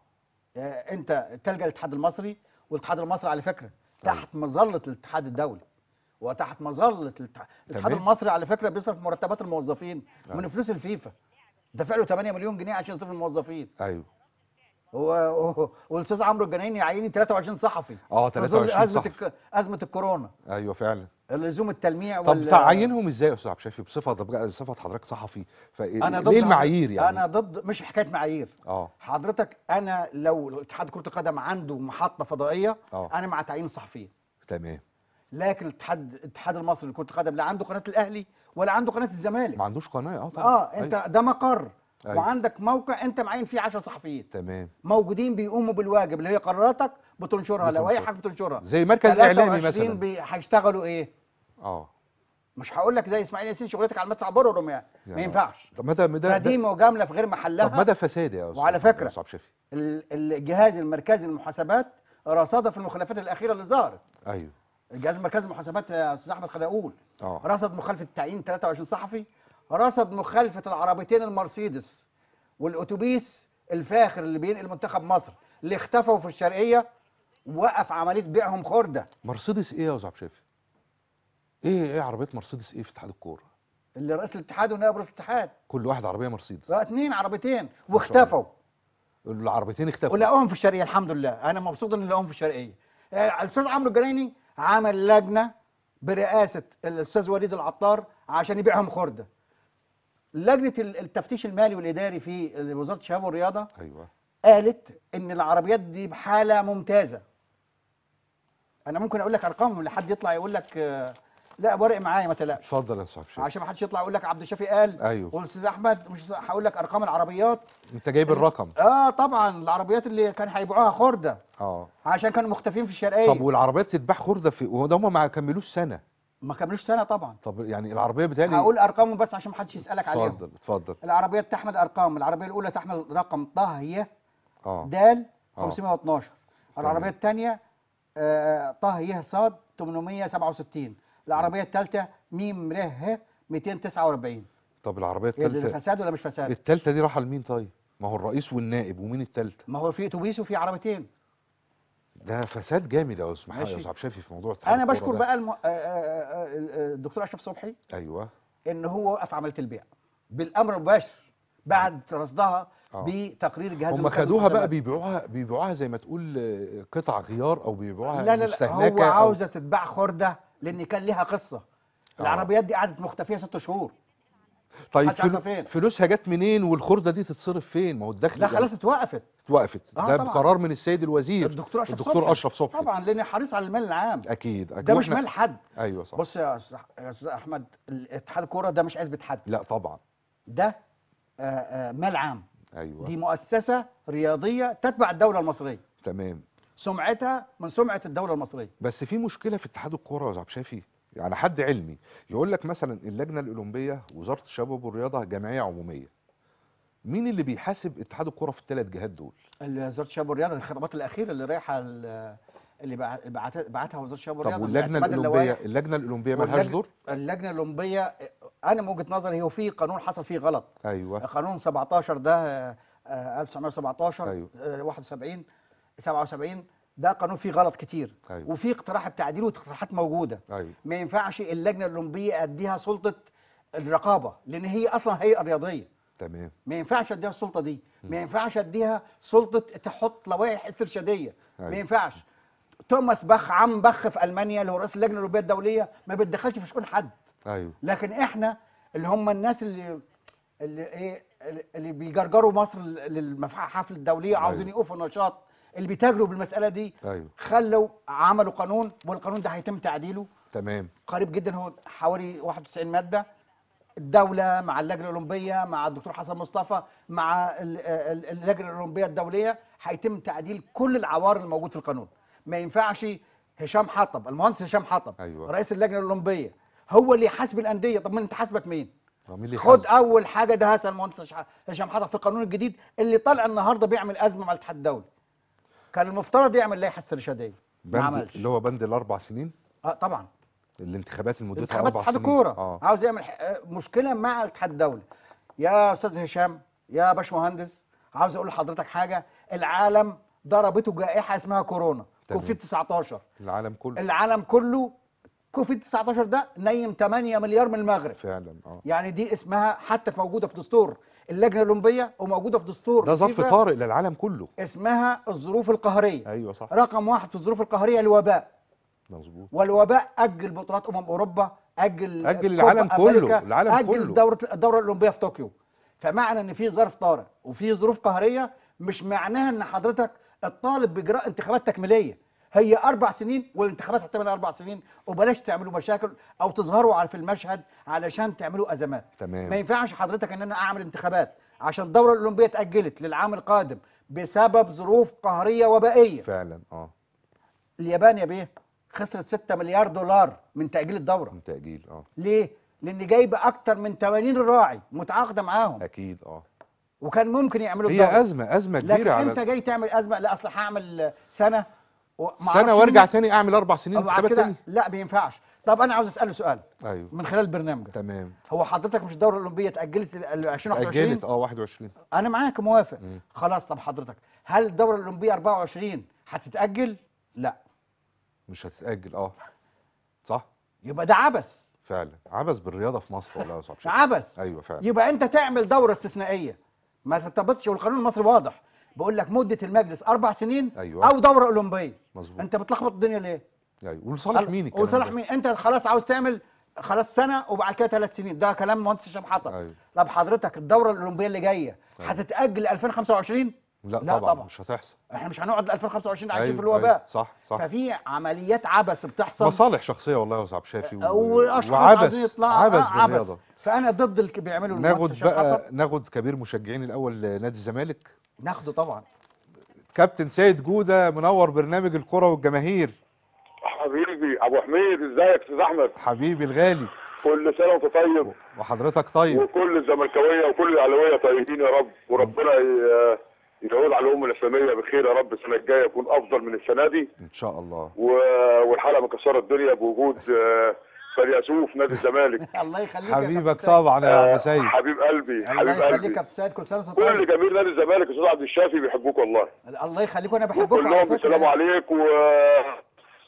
آه، انت تلجا للاتحاد المصري والاتحاد المصري على فكره طيب. تحت مظله الاتحاد الدولي وتحت مظله الاتحاد المصري على فكره بيصرف مرتبات الموظفين آه. من فلوس الفيفا دفع له 8 مليون جنيه عشان يصرف الموظفين ايوه والاستاذ عمرو الجنايني يا عيني 23 صحفي اه 23 ازمه الك... ازمه الكورونا ايوه فعلا لزوم التلميع طب وال... تعينهم ازاي يا استاذ عبد الشافي بصفه بصفه حضرتك صحفي فانا ضد ليه المعايير يعني انا ضد مش حكايه معايير اه حضرتك انا لو اتحاد كره القدم عنده محطه فضائيه أوه. انا مع تعيين الصحفيين تمام لكن الاتحاد الاتحاد المصري لكره القدم لا عنده قناه الاهلي ولا عنده قناه الزمالك ما عندوش قناه اه طبعا اه انت أيوة. ده مقر أيوة. وعندك موقع انت معين فيه 10 صحفيين تمام موجودين بيقوموا بالواجب اللي هي قراراتك بتنشرها لو اي حاجه بتنشرها زي مركز اعلامي مثلا هيشتغلوا ايه؟ اه مش هقول لك زي اسماعيل ياسين شغلتك على المدفع بره يعني, ما ينفعش طب ده ده فدي مجامله في غير محلها طب ما ده فساد يا استاذ وعلى فكره صعب الجهاز المركزي للمحاسبات رصد في المخالفات الاخيره اللي ظهرت ايوه الجهاز المركزي للمحاسبات يا استاذ احمد اه رصد مخالفه تعيين 23 صحفي رصد مخالفه العربيتين المرسيدس والاتوبيس الفاخر اللي بينقل منتخب مصر اللي اختفوا في الشرقيه وقف عمليه بيعهم خرده مرسيدس ايه يا زعب شايف؟ ايه ايه عربيه مرسيدس ايه في اتحاد الكوره اللي رئيس الاتحاد ونائب رئيس الاتحاد كل واحد عربيه مرسيدس بقى آه، اتنين عربيتين واختفوا العربيتين اختفوا ولقوهم في الشرقيه الحمد لله انا مبسوط ان لقوهم في الشرقيه آه، الاستاذ عمرو الجريني عمل لجنه برئاسه الاستاذ وليد العطار عشان يبيعهم خرده لجنه التفتيش المالي والاداري في وزاره الشباب والرياضه ايوه قالت ان العربيات دي بحاله ممتازه انا ممكن اقول لك ارقام لحد يطلع يقول لك آه، لا ورق معايا ما تقلقش اتفضل يا صاحبي عشان ما حدش يطلع يقول لك عبد الشافي قال ايوه والاستاذ احمد مش هقول لك ارقام العربيات انت جايب الرقم اه طبعا العربيات اللي كان هيبيعوها خرده اه عشان كانوا مختفين في الشرقيه طب والعربيات بتتباع خرده في وده هم ما كملوش سنه ما كملوش سنه طبعا طب يعني العربيه بتهيألي هقول ارقامه بس عشان ما حدش يسالك عليها اتفضل اتفضل العربيه تحمل ارقام العربيه الاولى تحمل رقم طه اه د 512 آه. العربيه الثانيه آه طه هي ص 867 العربيه الثالثه ميم ر ه 249 طب العربيه الثالثه اللي فساد ولا مش فساد الثالثه دي راحه لمين طيب ما هو الرئيس والنائب ومين الثالثه ما هو في اتوبيس وفي عربيتين ده فساد جامد يا اسمح يا صعب شافي في موضوع انا بشكر بقى الم... آه، آه، آه، الدكتور اشرف صبحي ايوه ان هو وقف عمليه البيع بالامر المباشر بعد رصدها بتقرير جهاز هم خدوها بقى بيبيعوها بيبيعوها زي ما تقول قطع غيار او بيبيعوها لا لا لا هو عاوزه تتباع خرده لان كان ليها قصه أوه. العربيات دي قعدت مختفيه ست شهور طيب فل... فين؟ فلوسها جت منين والخرده دي تتصرف فين ما هو الدخل لا خلاص اتوقفت اتوقفت آه ده طبعا. بقرار من السيد الوزير الدكتور اشرف الدكتور صبحي. اشرف صبحي طبعا لان حريص على المال العام اكيد, أكيد. ده مش مال حد ايوه صح بص يا استاذ احمد اتحاد الكوره ده مش عزبه حد لا طبعا ده آه آه مال عام ايوه دي مؤسسه رياضيه تتبع الدوله المصريه تمام سمعتها من سمعه الدوله المصريه بس في مشكله في اتحاد الكوره يا عبد الشافي يعني حد علمي يقول لك مثلا اللجنه الاولمبيه وزاره الشباب والرياضه جمعيه عموميه مين اللي بيحاسب اتحاد الكره في الثلاث جهات دول؟ وزاره الشباب والرياضه الخطابات الاخيره اللي رايحه اللي بعتها وزاره الشباب والرياضه طب واللجنه الاولمبيه اللجنه الاولمبيه مالهاش دور؟ اللجنه الاولمبيه انا من وجهه نظري هو في قانون حصل فيه غلط ايوه قانون 17 ده 1917 آه، آه، ايوه 71 آه، 77 ده قانون فيه غلط كتير أيوة. طيب. وفي اقتراح بتعديل واقتراحات موجوده أيوة. ما ينفعش اللجنه الاولمبيه اديها سلطه الرقابه لان هي اصلا هيئه رياضيه تمام ما ينفعش اديها السلطه دي ما ينفعش اديها سلطه تحط لوائح استرشاديه أيوة. ما ينفعش توماس باخ عم باخ في المانيا اللي هو رئيس اللجنه الاولمبيه الدوليه ما بيتدخلش في شؤون حد ايوه لكن احنا اللي هم الناس اللي اللي ايه اللي بيجرجروا مصر للحفل الدوليه أيوة. عاوزين يقفوا نشاط اللي بيتاجروا بالمساله دي أيوه. خلوا عملوا قانون والقانون ده هيتم تعديله تمام قريب جدا هو حوالي 91 ماده الدوله مع اللجنه الاولمبيه مع الدكتور حسن مصطفى مع اللجنه الاولمبيه الدوليه هيتم تعديل كل العوار الموجود في القانون ما ينفعش هشام حطب المهندس هشام حطب أيوة. رئيس اللجنه الاولمبيه هو اللي يحاسب الانديه طب ما انت حاسبك مين خد اول حاجه ده هسأل المهندس هشام حطب في القانون الجديد اللي طالع النهارده بيعمل ازمه مع الاتحاد الدولي كان المفترض يعمل لائحه استرشاديه ما عملش اللي هو بند الاربع سنين اه طبعا الانتخابات اللي مدتها اربع سنين الكوره آه. عاوز يعمل آه، مشكله مع الاتحاد الدولي يا استاذ هشام يا باشمهندس عاوز اقول لحضرتك حاجه العالم ضربته جائحه اسمها كورونا كوفيد 19 العالم كله العالم كله كوفيد 19 ده نيم 8 مليار من المغرب فعلا اه يعني دي اسمها حتى موجوده في دستور اللجنه الاولمبيه وموجوده في دستور ده ظرف طارئ للعالم كله اسمها الظروف القهريه ايوه صح رقم واحد في الظروف القهريه الوباء مظبوط والوباء اجل بطولات امم اوروبا اجل اجل العالم كله العالم أجل كله اجل دوره الدوره الاولمبيه في طوكيو فمعنى ان في ظرف طارئ وفي ظروف قهريه مش معناها ان حضرتك الطالب باجراء انتخابات تكميليه هي اربع سنين والانتخابات هتعمل اربع سنين وبلاش تعملوا مشاكل او تظهروا على في المشهد علشان تعملوا ازمات تمام ما ينفعش حضرتك ان انا اعمل انتخابات عشان الدوره الاولمبيه اتاجلت للعام القادم بسبب ظروف قهريه وبائيه فعلا اه اليابان يا بيه خسرت 6 مليار دولار من تاجيل الدوره من تاجيل اه ليه لان جايبه اكتر من 80 راعي متعاقده معاهم اكيد اه وكان ممكن يعملوا هي الدورة. ازمه ازمه كبيره لكن على انت جاي تعمل ازمه لا اصل هعمل سنه سنه وارجع تاني اعمل اربع سنين انتخابات تاني لا ما ينفعش طب انا عاوز اساله سؤال أيوه. من خلال برنامجك تمام هو حضرتك مش الدوره الاولمبيه اتاجلت ل 2021 اتاجلت اه 21 انا معاك موافق مم. خلاص طب حضرتك هل الدوره الاولمبيه 24 هتتاجل لا مش هتتاجل اه صح يبقى ده عبث فعلا عبث بالرياضه في مصر والله يا صعب عبث ايوه فعلا يبقى انت تعمل دوره استثنائيه ما ترتبطش والقانون المصري واضح بقول لك مده المجلس اربع سنين أيوة. او دوره اولمبيه مظبوط انت بتلخبط الدنيا ليه ايوه ولصالح مين الكلام ولصالح مين انت خلاص عاوز تعمل خلاص سنه وبعد كده ثلاث سنين ده كلام مهندس هشام حطب أيوة. طب حضرتك الدوره الاولمبيه اللي جايه أيوة. هتتاجل 2025 لا, لا طبعا, طبعا مش هتحصل احنا مش هنقعد 2025 عايشين أيوة في الوباء أيوة صح صح ففي عمليات عبث بتحصل مصالح شخصيه والله يا استاذ شافي و... واشخاص عايزين يطلعوا عبث, آه عبث. فانا ضد اللي بيعملوا ناخد بقى ناخد كبير مشجعين الاول نادي الزمالك ناخده طبعا كابتن سيد جوده منور برنامج الكره والجماهير حبيبي ابو حميد ازيك استاذ احمد حبيبي الغالي كل سنه وانت طيب وحضرتك طيب وكل الزملكاويه وكل الاهلاويه طيبين يا رب وربنا يعود على الامه الاسلاميه بخير يا رب السنه الجايه يكون افضل من السنه دي ان شاء الله والحلقه مكسره الدنيا بوجود آه، في نادي الزمالك الله يخليك حبيبك طبعا يا سيد حبيب قلبي حبيب قلبي الله يخليك يا سيد كل سنه وانت طيب كل جميل نادي الزمالك استاذ عبد الشافي بيحبوك والله الله يخليك وانا بحبوك كلهم بيسلموا عليك و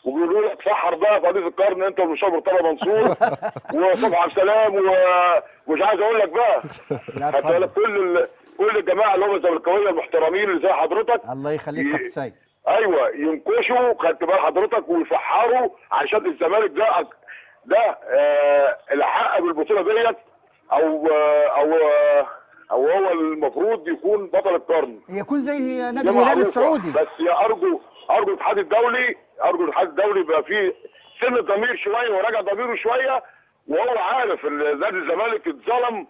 وبيقولوا لك سحر بقى في حديث القرن انت والمشاور مرتضى منصور وصبح عبد السلام ومش عايز اقول لك بقى حتى بالك كل ال... كل الجماعه اللي هم الزملكاويه المحترمين اللي زي حضرتك الله يخليك يا كابتن سيد ايوه ينكشوا خدت بال حضرتك ويفحروا عشان الزمالك ده ده آه، اللي حقق البطوله ديت او آه، او آه، او هو المفروض يكون بطل القرن يكون زي نادي الهلال السعودي بس يا ارجو ارجو الاتحاد الدولي ارجو الاتحاد الدولي يبقى فيه سن ضمير شويه وراجع ضميره شويه وهو عارف ان نادي الزمالك اتظلم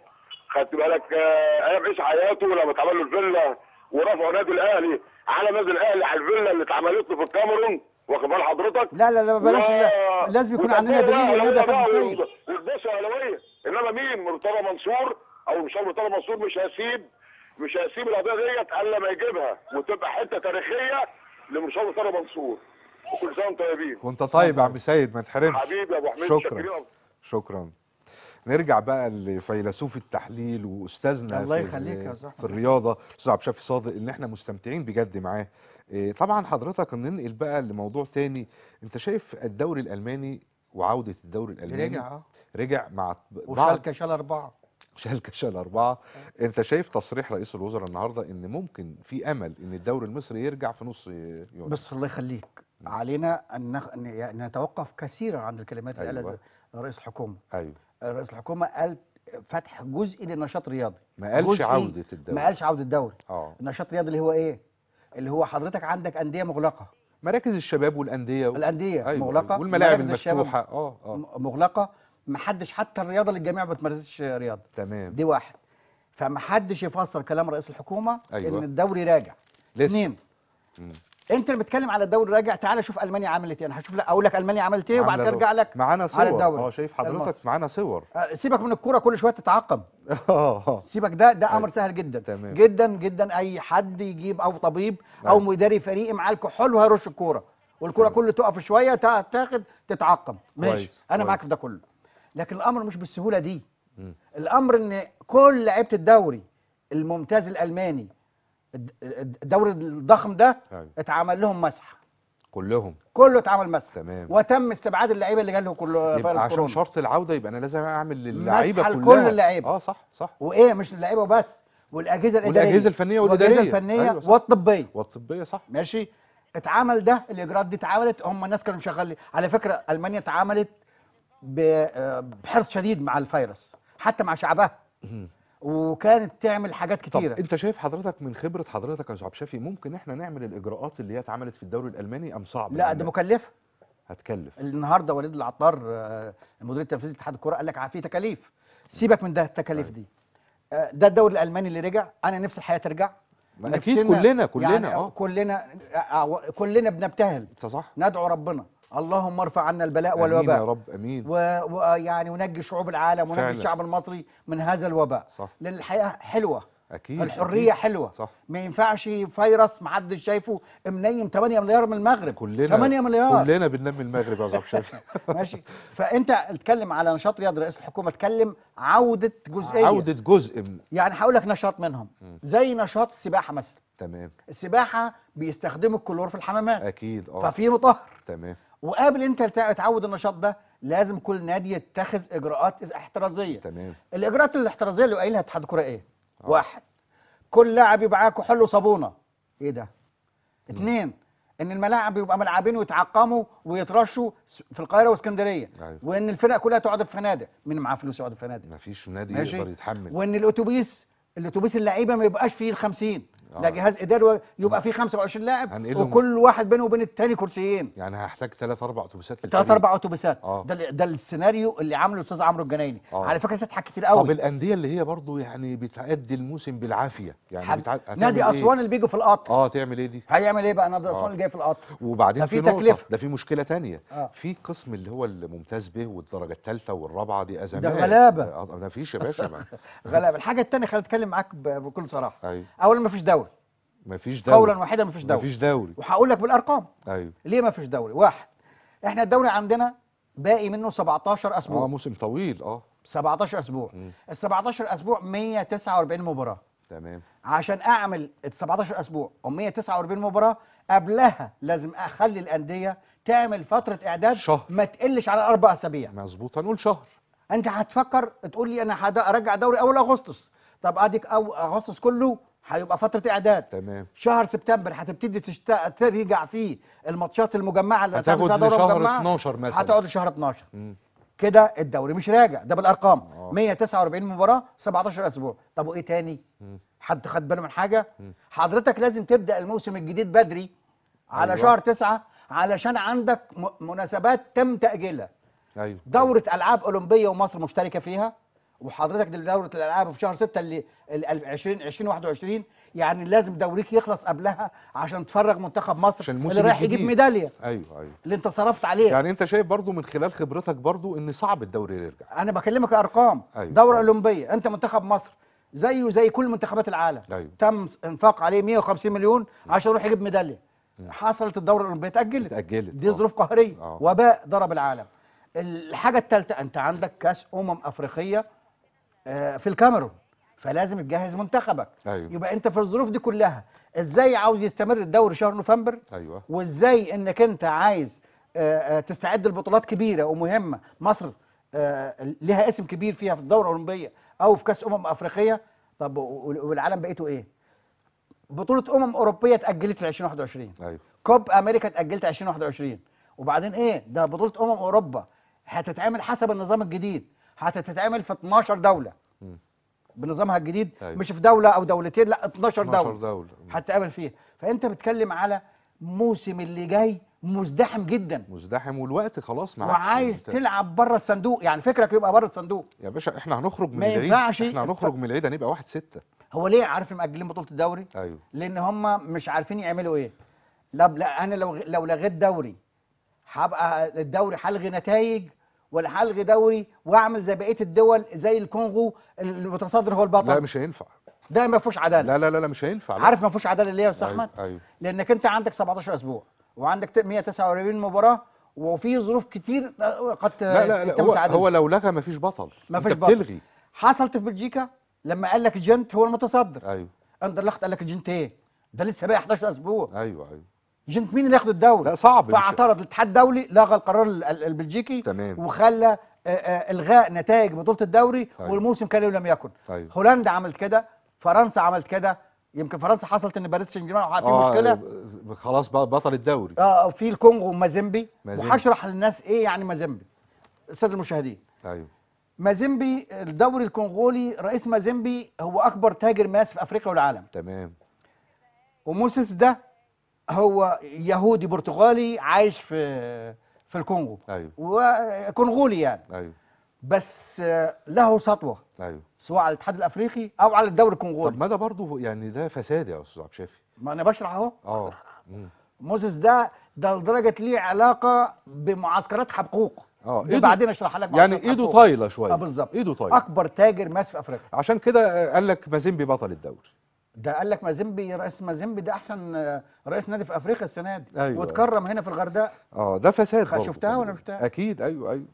خدت بالك ايام عيش حياته لما اتعمل له الفيلا ورفعوا نادي الاهلي على نادي الاهلي على الفيلا اللي اتعملت له في الكاميرون واخد بال حضرتك لا لا لا بلاش لا. لازم يكون عندنا دليل ان ده كان سيد والباشا اولويه انما مين مرتضى منصور او مش مرتضى منصور مش هسيب مش هسيب القضيه ديت الا ما يجيبها وتبقى حته تاريخيه لمرتضى منصور وكل سنه وانتم طيبين وانت طيب يا عم سيد ما تحرمش حبيبي يا ابو حميد شكرا شكرا نرجع بقى لفيلسوف التحليل واستاذنا الله يخليك يا في الرياضه استاذ عبد الشافي صادق اللي احنا مستمتعين بجد معاه آه، طبعا حضرتك ننقل بقى لموضوع تاني انت شايف الدوري الالماني وعوده الدوري الالماني رجع اه رجع مع وشالكة شال أربعة شالكه شال أربعة أنت شايف تصريح رئيس الوزراء النهاردة إن ممكن في أمل إن الدوري المصري يرجع في نص يونيو بس الله يخليك نعم. علينا أن نخ... نتوقف كثيرا عن الكلمات اللي أيوة. قالها رئيس الحكومة أيوة رئيس الحكومة قال فتح جزئي للنشاط الرياضي ما قالش عودة الدوري ما قالش عودة الدوري اه النشاط الرياضي اللي هو إيه؟ اللي هو حضرتك عندك انديه مغلقه مراكز الشباب والانديه و... الانديه أيوة, أيوة، مغلقه والملاعب المفتوحه اه اه مغلقه محدش حتى الرياضه للجميع ما بتمارسش رياضه تمام دي واحد فمحدش يفسر كلام رئيس الحكومه أيوة. ان الدوري راجع لسه اثنين انت اللي بتتكلم على الدوري راجع تعالى شوف المانيا عملت ايه انا هشوف لك اقول لك المانيا عملت ايه وبعد ارجع لك معانا صور على الدوري اه شايف حضرتك معانا صور آه، سيبك من الكوره كل شويه تتعقم اه سيبك ده ده امر سهل جدا تمام. جدا جدا اي حد يجيب او طبيب او نعم. مداري فريق معاه الكحول وهيرش الكوره والكوره كله تقف شويه تاخد تتعقم ماشي انا معاك في ده كله لكن الامر مش بالسهوله دي م. الامر ان كل لعيبه الدوري الممتاز الالماني الدوري الضخم ده أيوة. اتعمل لهم مسح كلهم كله اتعمل مسح تمام وتم استبعاد اللعيبه اللي جالهم كله فيروس كورونا عشان شرط العوده يبقى انا لازم اعمل للعيبه كلها كل اللعيبه اه صح صح وايه مش اللعيبه وبس والاجهزه الاداريه والاجهزه الفنيه والاداريه والاجهزه أيوة، الفنيه أيوة والطبيه والطبيه صح ماشي اتعمل ده الاجراءات دي اتعملت هم الناس كانوا مشغلين على فكره المانيا اتعاملت آه، بحرص شديد مع الفيروس حتى مع شعبها وكانت تعمل حاجات كتيره طب انت شايف حضرتك من خبره حضرتك يا شعب شافي ممكن احنا نعمل الاجراءات اللي هي اتعملت في الدوري الالماني ام صعب لا ده مكلفه هتكلف النهارده وليد العطار آه، المدير التنفيذي لاتحاد الكوره قال لك في تكاليف سيبك من ده التكاليف طيب. دي آه، ده الدوري الالماني اللي رجع انا نفسي الحياه ترجع اكيد كلنا كلنا يعني اه كلنا آه، كلنا بنبتهل صح ندعو ربنا اللهم ارفع عنا البلاء والوباء امين يا رب امين ويعني و... ونجي يعني شعوب العالم ونجي الشعب المصري من هذا الوباء صح لان الحياه حلوه اكيد الحريه أكيد. حلوه صح ما ينفعش فيروس ما حدش شايفه منيم 8 مليار من المغرب كلنا 8 مليار كلنا بننمي المغرب يا ظابط ماشي فانت اتكلم على نشاط رياض رئيس الحكومه اتكلم عوده جزئيه عوده جزء من يعني هقول لك نشاط منهم م. زي نشاط السباحه مثلا تمام السباحه بيستخدموا الكلور في الحمامات اكيد اه ففي مطهر تمام وقبل انت تعود النشاط ده لازم كل نادي يتخذ اجراءات احترازيه تمام الاجراءات الاحترازيه اللي قايلها اتحاد الكوره ايه؟ آه. واحد كل لاعب يبقى معاه كحول وصابونه ايه ده؟ اثنين ان الملاعب يبقى ملعبين ويتعقموا ويترشوا في القاهره واسكندريه أيوه. وان الفرق كلها تقعد في فنادق مين معاه فلوس يقعد في فنادق مفيش نادي ماشي. يقدر يتحمل وان الاتوبيس الاتوبيس اللعيبه ما يبقاش فيه ال 50 ده آه. جهاز اداري يبقى فيه 25 لاعب وكل واحد بينه وبين الثاني كرسيين يعني هحتاج ثلاث اربع اتوبيسات ثلاث اربع اتوبيسات آه. ده ده السيناريو اللي عامله الاستاذ عمرو الجنايني آه. على فكره تضحك كتير قوي طب الانديه اللي هي برضه يعني بتأدي الموسم بالعافيه يعني حد... بتع... نادي إيه؟ اسوان إيه؟ اللي بيجوا في القطر اه تعمل ايه دي هيعمل ايه بقى نادي اسوان اللي جاي في القطر وبعدين في تكلفه ده في مشكله ثانيه في قسم اللي هو الممتاز به والدرجه الثالثه والرابعه دي ازمات ده غلابه ما فيش يا باشا غلابه الحاجه الثانيه خلينا اتكلم معاك بكل صراحه أيوه. اول ما فيش دواء مفيش دوري قولا واحدا مفيش دوري مفيش دوري وهقول لك بالارقام ايوه ليه مفيش دوري واحد احنا الدوري عندنا باقي منه 17 اسبوع اه موسم طويل اه 17 اسبوع ال 17 اسبوع 149 مباراه تمام عشان اعمل ال 17 اسبوع و 149 مباراه قبلها لازم اخلي الانديه تعمل فتره اعداد شهر ما تقلش على اربع اسابيع مظبوط هنقول شهر انت هتفكر تقول لي انا هرجع دوري اول اغسطس طب اديك اغسطس كله هيبقى فتره اعداد تمام شهر سبتمبر هتبتدي تشتا... ترجع فيه الماتشات المجمعه اللي هتاخد شهر مجمعة. 12 مثلا هتقعد شهر 12 كده الدوري مش راجع ده بالارقام أوه. 149 مباراه 17 اسبوع طب وايه تاني مم. حد خد باله من حاجه مم. حضرتك لازم تبدا الموسم الجديد بدري على أيوة. شهر 9 علشان عندك مناسبات تم تاجيلها ايوه دوره العاب اولمبيه ومصر مشتركه فيها وحضرتك دورة الألعاب في شهر 6 اللي 20 2021 يعني لازم دوريك يخلص قبلها عشان تفرغ منتخب مصر عشان اللي رايح يجيب ميداليه ايوه ايوه اللي انت صرفت عليه يعني انت شايف برضو من خلال خبرتك برضو ان صعب الدوري يرجع انا بكلمك ارقام أيوة. دوره أيوة. اولمبيه انت منتخب مصر زيه زي كل منتخبات العالم أيوة. تم انفاق عليه 150 مليون عشان يروح يجيب ميداليه حصلت الدوره الاولمبيه اتاجلت اتاجلت دي آه. ظروف قهريه آه. وباء ضرب العالم الحاجه الثالثه انت عندك كاس امم افريقيه آه، في الكاميرون فلازم تجهز منتخبك أيوة. يبقى انت في الظروف دي كلها ازاي عاوز يستمر الدوري شهر نوفمبر أيوة. وازاي انك انت عايز آه، آه، تستعد لبطولات كبيره ومهمه مصر لها اسم كبير فيها في الدوره الاولمبيه او في كاس امم افريقيه طب والعالم بقيته ايه بطوله امم اوروبيه اتاجلت ل 2021 ايوه كوب امريكا اتاجلت 2021 وبعدين ايه ده بطوله امم اوروبا هتتعمل حسب النظام الجديد هتتعمل في 12 دوله بنظامها الجديد أيوة. مش في دوله او دولتين لا 12 دوله 12 دوله هتتعمل فيها فانت بتتكلم على موسم اللي جاي مزدحم جدا مزدحم والوقت خلاص معاك وعايز يعني تلعب بره الصندوق يعني فكرك يبقى بره الصندوق يا باشا احنا هنخرج من العيد ينفعش... احنا هنخرج ف... من العيد هنبقى 1 6 هو ليه عارف مأجلين بطوله الدوري ايوه لان هم مش عارفين يعملوا ايه لا, لا انا لو لو لغيت دوري هبقى الدوري هلغي نتائج ولا هلغي دوري واعمل زي بقيه الدول زي الكونغو المتصدر هو البطل لا مش هينفع ده ما فيهوش عداله لا لا لا مش هينفع لا. عارف ما فيهوش عداله ليه يا استاذ أيوه، احمد أيوه. لانك انت عندك 17 اسبوع وعندك 149 مباراه وفي ظروف كتير قد لا لا, لا هو, هو لو لغى ما فيش بطل ما فيش بطل بتلغي حصلت في بلجيكا لما قال لك جنت هو المتصدر ايوه اندرلخت قال لك ايه ده لسه بقى 11 اسبوع ايوه ايوه جنت مين اللي ياخد الدوري لا صعب فاعترض الاتحاد الدولي لغى القرار البلجيكي تمام وخلى آه، آه، الغاء نتائج بطوله الدوري طيب. والموسم كان لم يكن طيب. هولندا عملت كده فرنسا عملت كده يمكن فرنسا حصلت ان باريس سان جيرمان في آه مشكله خلاص بقى بطل الدوري اه في الكونغو مازيمبي وهشرح للناس ايه يعني مازيمبي الساده المشاهدين ايوه مازيمبي الدوري الكونغولي رئيس مازيمبي هو اكبر تاجر ماس في افريقيا والعالم تمام وموسيس ده هو يهودي برتغالي عايش في في الكونغو ايوه وكونغولي يعني ايوه بس آه، له سطوه ايوه سواء على الاتحاد الافريقي او على الدوري الكونغولي طب ما ده برضه يعني ده فساد يا استاذ عبد الشافي ما انا بشرح اهو اه موسيس ده ده لدرجه ليه علاقه بمعسكرات حبقوق اه بعدين اشرح لك يعني ايده طايله شويه اه بالظبط ايده طايله اكبر تاجر ماس في افريقيا عشان كده آه، قال لك مازيمبي بطل الدوري ده قال لك مازيمبي رئيس مازيمبي ده احسن آه، رئيس نادي في افريقيا السنه دي أيوة واتكرم هنا في الغردقه اه ده فساد شفتها ولا شفتها اكيد ايوه ايوه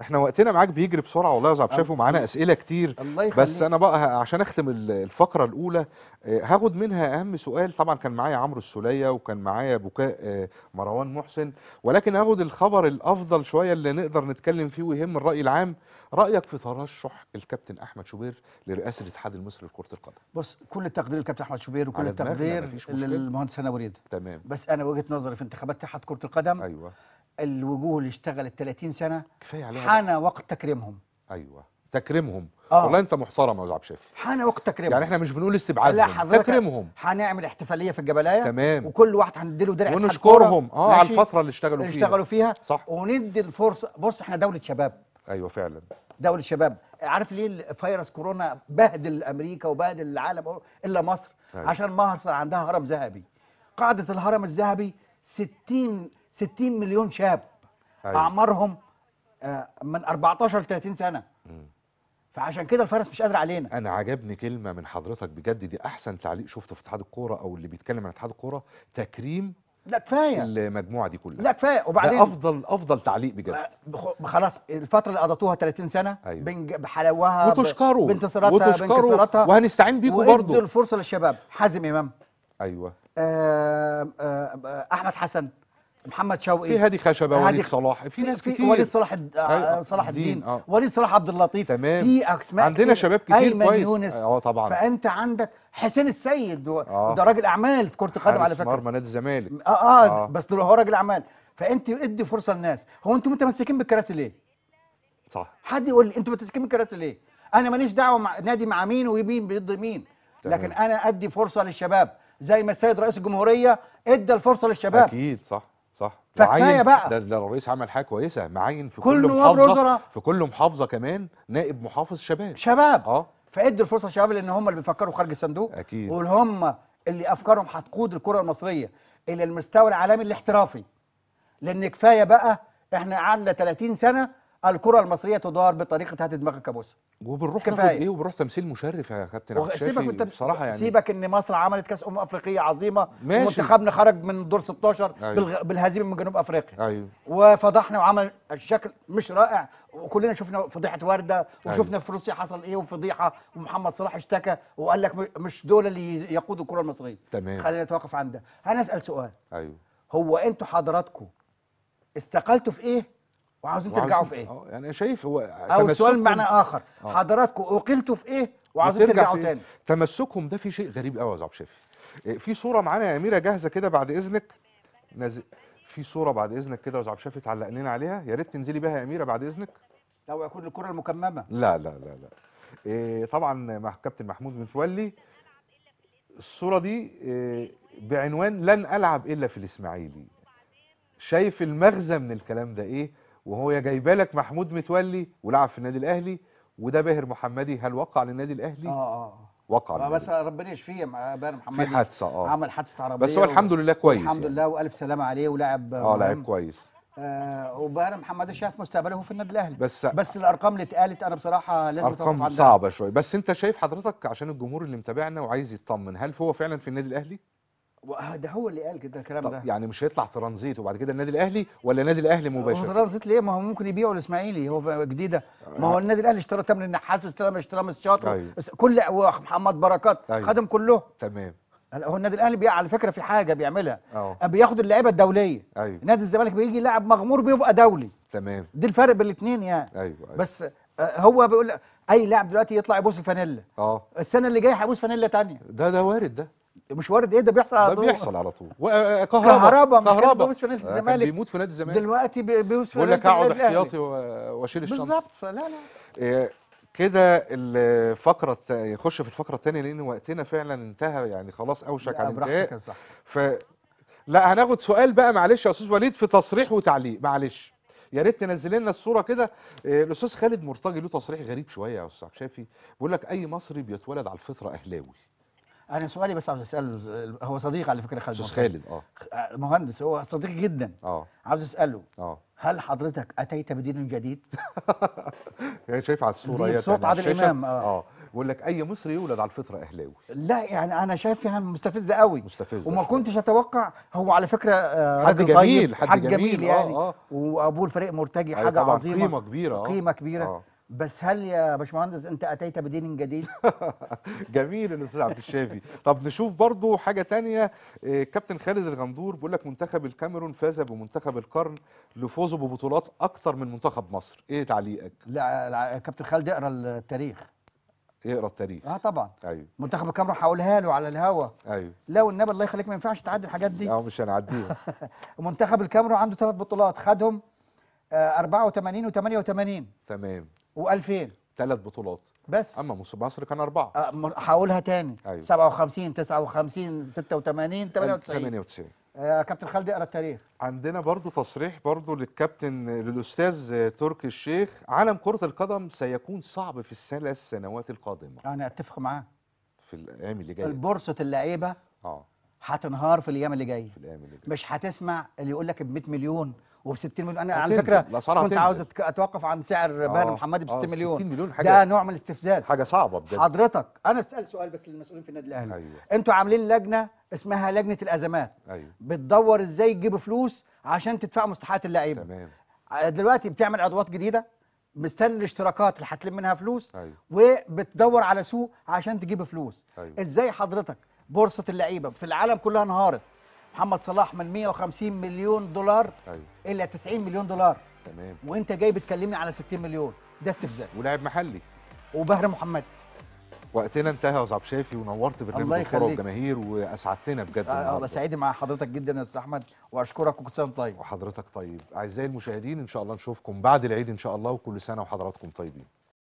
احنا وقتنا معاك بيجري بسرعه والله يا زعب شايفه معانا اسئله كتير الله يخليك. بس انا بقى عشان اختم الفقره الاولى آه، هاخد منها اهم سؤال طبعا كان معايا عمرو السوليه وكان معايا بكاء آه، مروان محسن ولكن هاخد الخبر الافضل شويه اللي نقدر نتكلم فيه ويهم الراي العام رايك في ترشح الكابتن احمد شوبير لرئاسه الاتحاد المصري لكره القدم بص كل التقدير للكابتن احمد شوبير وكل التقدير للمهندس هنا وريد تمام بس انا وجهه نظري في انتخابات اتحاد كره القدم ايوه الوجوه اللي اشتغلت 30 سنه كفايه عليها حان وقت تكريمهم ايوه تكريمهم آه. والله انت محترم يا عبد شافي حان وقت تكريمهم يعني احنا مش بنقول استبعاد لا حضرتك تكريمهم هنعمل احتفاليه في الجبلايه تمام وكل واحد هنديله درع ونشكرهم اه على الفتره اللي اشتغلوا فيها اللي اشتغلوا فيها صح وندي الفرصه بص احنا دوله شباب ايوه فعلا دوله شباب عارف ليه الفيروس كورونا بهدل امريكا وبهدل العالم الا مصر أيوة. عشان مصر عندها هرم ذهبي قاعده الهرم الذهبي 60 60 مليون شاب أيوة. اعمارهم آه، من 14 ل 30 سنه فعشان كده الفرس مش قادر علينا انا عجبني كلمه من حضرتك بجد دي احسن تعليق شفته في اتحاد الكوره او اللي بيتكلم عن اتحاد الكوره تكريم لا كفايه المجموعه دي كلها لا كفايه وبعدين افضل افضل تعليق بجد آه، خلاص الفتره اللي قضتوها 30 سنه أيوة. بنج... بحلاوها وتشكروا بانتصاراتها وتشكروا وهنستعين بيكم برضه الفرصه للشباب حازم امام ايوه آه آه آه احمد حسن محمد شوقي في هادي خشبه وليد صلاح في ناس كتير في وليد صلاح صلاح الدين آه. وليد صلاح عبد اللطيف تمام في اسماء عندنا شباب كتير ايمن كويس. يونس اه طبعا فانت عندك حسين السيد و... آه. ده راجل اعمال في كره القدم على فكره مرمى نادي الزمالك آه, آه, اه بس هو راجل اعمال فانت ادي فرصه للناس هو انتوا متمسكين بالكراسي ليه؟ صح حد يقول لي انتوا متمسكين بالكراسي ليه؟ انا ماليش دعوه مع نادي مع مين ومين ضد مين لكن انا ادي فرصه للشباب زي ما السيد رئيس الجمهوريه ادى الفرصه للشباب اكيد صح فكفايه بقى ده, الرئيس عمل حاجه كويسه معين في كل, كل محافظه في كل محافظه كمان نائب محافظ شباب شباب اه فادي الفرصه للشباب لان هم اللي بيفكروا خارج الصندوق اكيد وهم اللي افكارهم هتقود الكره المصريه الى المستوى العالمي الاحترافي لان كفايه بقى احنا قعدنا 30 سنه الكره المصريه تدار بطريقه هات دماغك كابوس وبنروح ناخد ايه وبنروح تمثيل مشرف يا كابتن وغ... سيبك انت بصراحه يعني سيبك ان مصر عملت كاس امم افريقيه عظيمه ماشي ومنتخبنا خرج من دور 16 أيوه. بالهزيمه من جنوب افريقيا ايوه وفضحنا وعمل الشكل مش رائع وكلنا شفنا فضيحه ورده أيوه. وشفنا أيوه. في روسيا حصل ايه وفضيحه ومحمد صلاح اشتكى وقال لك مش دول اللي يقودوا الكره المصريه تمام خلينا نتوقف عند ده انا اسال سؤال ايوه هو انتوا حضراتكم استقلتوا في ايه وعاوزين ترجعوا في ايه؟ أه، يعني شايف هو او السؤال بمعنى اخر أه. حضراتكم اقلتوا في ايه وعاوزين ترجعوا تاني تمسكهم ده في شيء غريب قوي يا عزام الشافي إيه، في صوره معانا يا اميره جاهزه كده بعد اذنك نازل في صوره بعد اذنك كده يا عزام الشافي تعلق لنا عليها يا ريت تنزلي بها يا اميره بعد اذنك لو يكون الكره المكممه لا لا لا لا إيه طبعا مع كابتن محمود متولي الصوره دي إيه بعنوان لن العب الا في الاسماعيلي شايف المغزى من الكلام ده ايه وهو يا جايبه لك محمود متولي ولعب في النادي الاهلي وده باهر محمدي هل وقع للنادي الاهلي؟ اه اه, آه. وقع آه بس ربنا يشفيه مع باهر محمدي في حادثه اه عمل حادثه عربيه بس هو الحمد لله كويس الحمد يعني. لله والف سلامه عليه ولاعب اه لاعب كويس آه وباهر محمد شاف مستقبله في النادي الاهلي بس بس الارقام اللي اتقالت انا بصراحه لازم ارقام صعبه شويه بس انت شايف حضرتك عشان الجمهور اللي متابعنا وعايز يطمن هل هو فعلا في النادي الاهلي ده هو اللي قال كده الكلام ده يعني مش هيطلع ترانزيت وبعد كده النادي الاهلي ولا النادي الاهلي مباشر هو ترانزيت ليه ما هو ممكن يبيعه الاسماعيلي هو جديده ما هو آه. النادي الاهلي اشترى تامر النحاس واشترى اشترى شاطر أيوه. كل محمد بركات أيوه. خدهم كلهم تمام هو النادي الاهلي بيع على فكره في حاجه بيعملها أوه. بياخد اللعيبه الدوليه أيوه. نادي الزمالك بيجي لاعب مغمور بيبقى دولي تمام دي الفرق بين الاثنين يعني أيوه. أيوه. بس آه، هو بيقول اي لاعب دلوقتي يطلع يبوس الفانيلا اه السنه اللي جايه هيبوس فانيلا ثانيه ده ده وارد ده مش وارد ايه ده بيحصل على طول ده بيحصل على طول كهرباء آه، كهرباء كهرباء بيموت في نادي آه، الزمالك بيموت في نادي الزمالك دلوقتي بيموت في نادي الزمالك بيقول لك اقعد احتياطي واشيل الشنطه بالظبط فلا لا آه، كده الفقره يخش في الفقره الثانيه لان وقتنا فعلا انتهى يعني خلاص اوشك على الانتهاء ف لا هناخد سؤال بقى معلش يا استاذ وليد في تصريح وتعليق معلش يا ريت تنزل لنا الصوره كده الاستاذ خالد مرتجي له تصريح غريب شويه يا استاذ شافي إيه؟ بيقول لك اي مصري بيتولد على الفطره اهلاوي انا سؤالي بس عاوز اساله هو صديق على فكره خالد خالد آه. اه مهندس هو صديق جدا اه عاوز اساله اه هل حضرتك اتيت بدين جديد؟ يعني شايف على الصوره دي صوت عادل امام اه, بيقول آه. لك اي مصري يولد على الفطره اهلاوي لا يعني انا شايف يعني مستفزه قوي مستفزه وما آه. كنتش اتوقع هو على فكره حد جميل حد, حد جميل, جميل يعني آه آه وابوه الفريق مرتجي أيوة حاجه عظيمه قيمه كبيره قيمه كبيره آه بس هل يا باشمهندس انت اتيت بدين جديد جميل الاستاذ عبد الشافي طب نشوف برضو حاجه ثانيه آه، كابتن خالد الغندور بيقول لك منتخب الكاميرون فاز بمنتخب القرن لفوزه ببطولات اكثر من منتخب مصر ايه تعليقك لا كابتن خالد اقرا التاريخ يقرا التاريخ اه طبعا ايوه منتخب الكاميرون هقولها له على الهوا ايوه لا والنبي الله يخليك ما ينفعش تعدي الحاجات دي اه مش هنعديها منتخب الكاميرون عنده ثلاث بطولات خدهم 84 آه، و88 تمام و2000 ثلاث بطولات بس اما مصر كان اربعه آه، هقولها تاني أيوة. 57 59 86 98 98 يا كابتن خالدي اقرا التاريخ عندنا برضو تصريح برضو للكابتن للاستاذ تركي الشيخ عالم كره القدم سيكون صعب في الثلاث سنوات القادمه انا اتفق معاه في الايام اللي جايه البورصه اللعيبه اه هتنهار في الايام اللي جايه في الايام اللي جايه مش هتسمع اللي يقول لك ب 100 مليون وب 60 مليون انا على فكره كنت عاوز اتوقف عن سعر باهر محمدي ب 60 آه، مليون 60 مليون حاجة ده نوع من الاستفزاز حاجه صعبه بجد حضرتك انا اسال سؤال بس للمسؤولين في النادي الاهلي أيوة. انتوا عاملين لجنه اسمها لجنه الازمات أيوة. بتدور ازاي تجيبوا فلوس عشان تدفع مستحقات اللعيبه تمام آه، دلوقتي بتعمل عضوات جديده مستني الاشتراكات اللي هتلم منها فلوس أيوة. وبتدور على سوق عشان تجيب فلوس أيوة. ازاي حضرتك بورصه اللعيبه في العالم كلها انهارت محمد صلاح من 150 مليون دولار أيوة. الى 90 مليون دولار تمام وانت جاي بتكلمني على 60 مليون ده استفزاز ولاعب محلي وبهر محمد وقتنا انتهى يا زعب شافي ونورت برنامج الكوره والجماهير واسعدتنا بجد اه, آه، بسعيد مع حضرتك جدا يا استاذ احمد واشكرك وكل سنه طيب وحضرتك طيب اعزائي المشاهدين ان شاء الله نشوفكم بعد العيد ان شاء الله وكل سنه وحضراتكم طيبين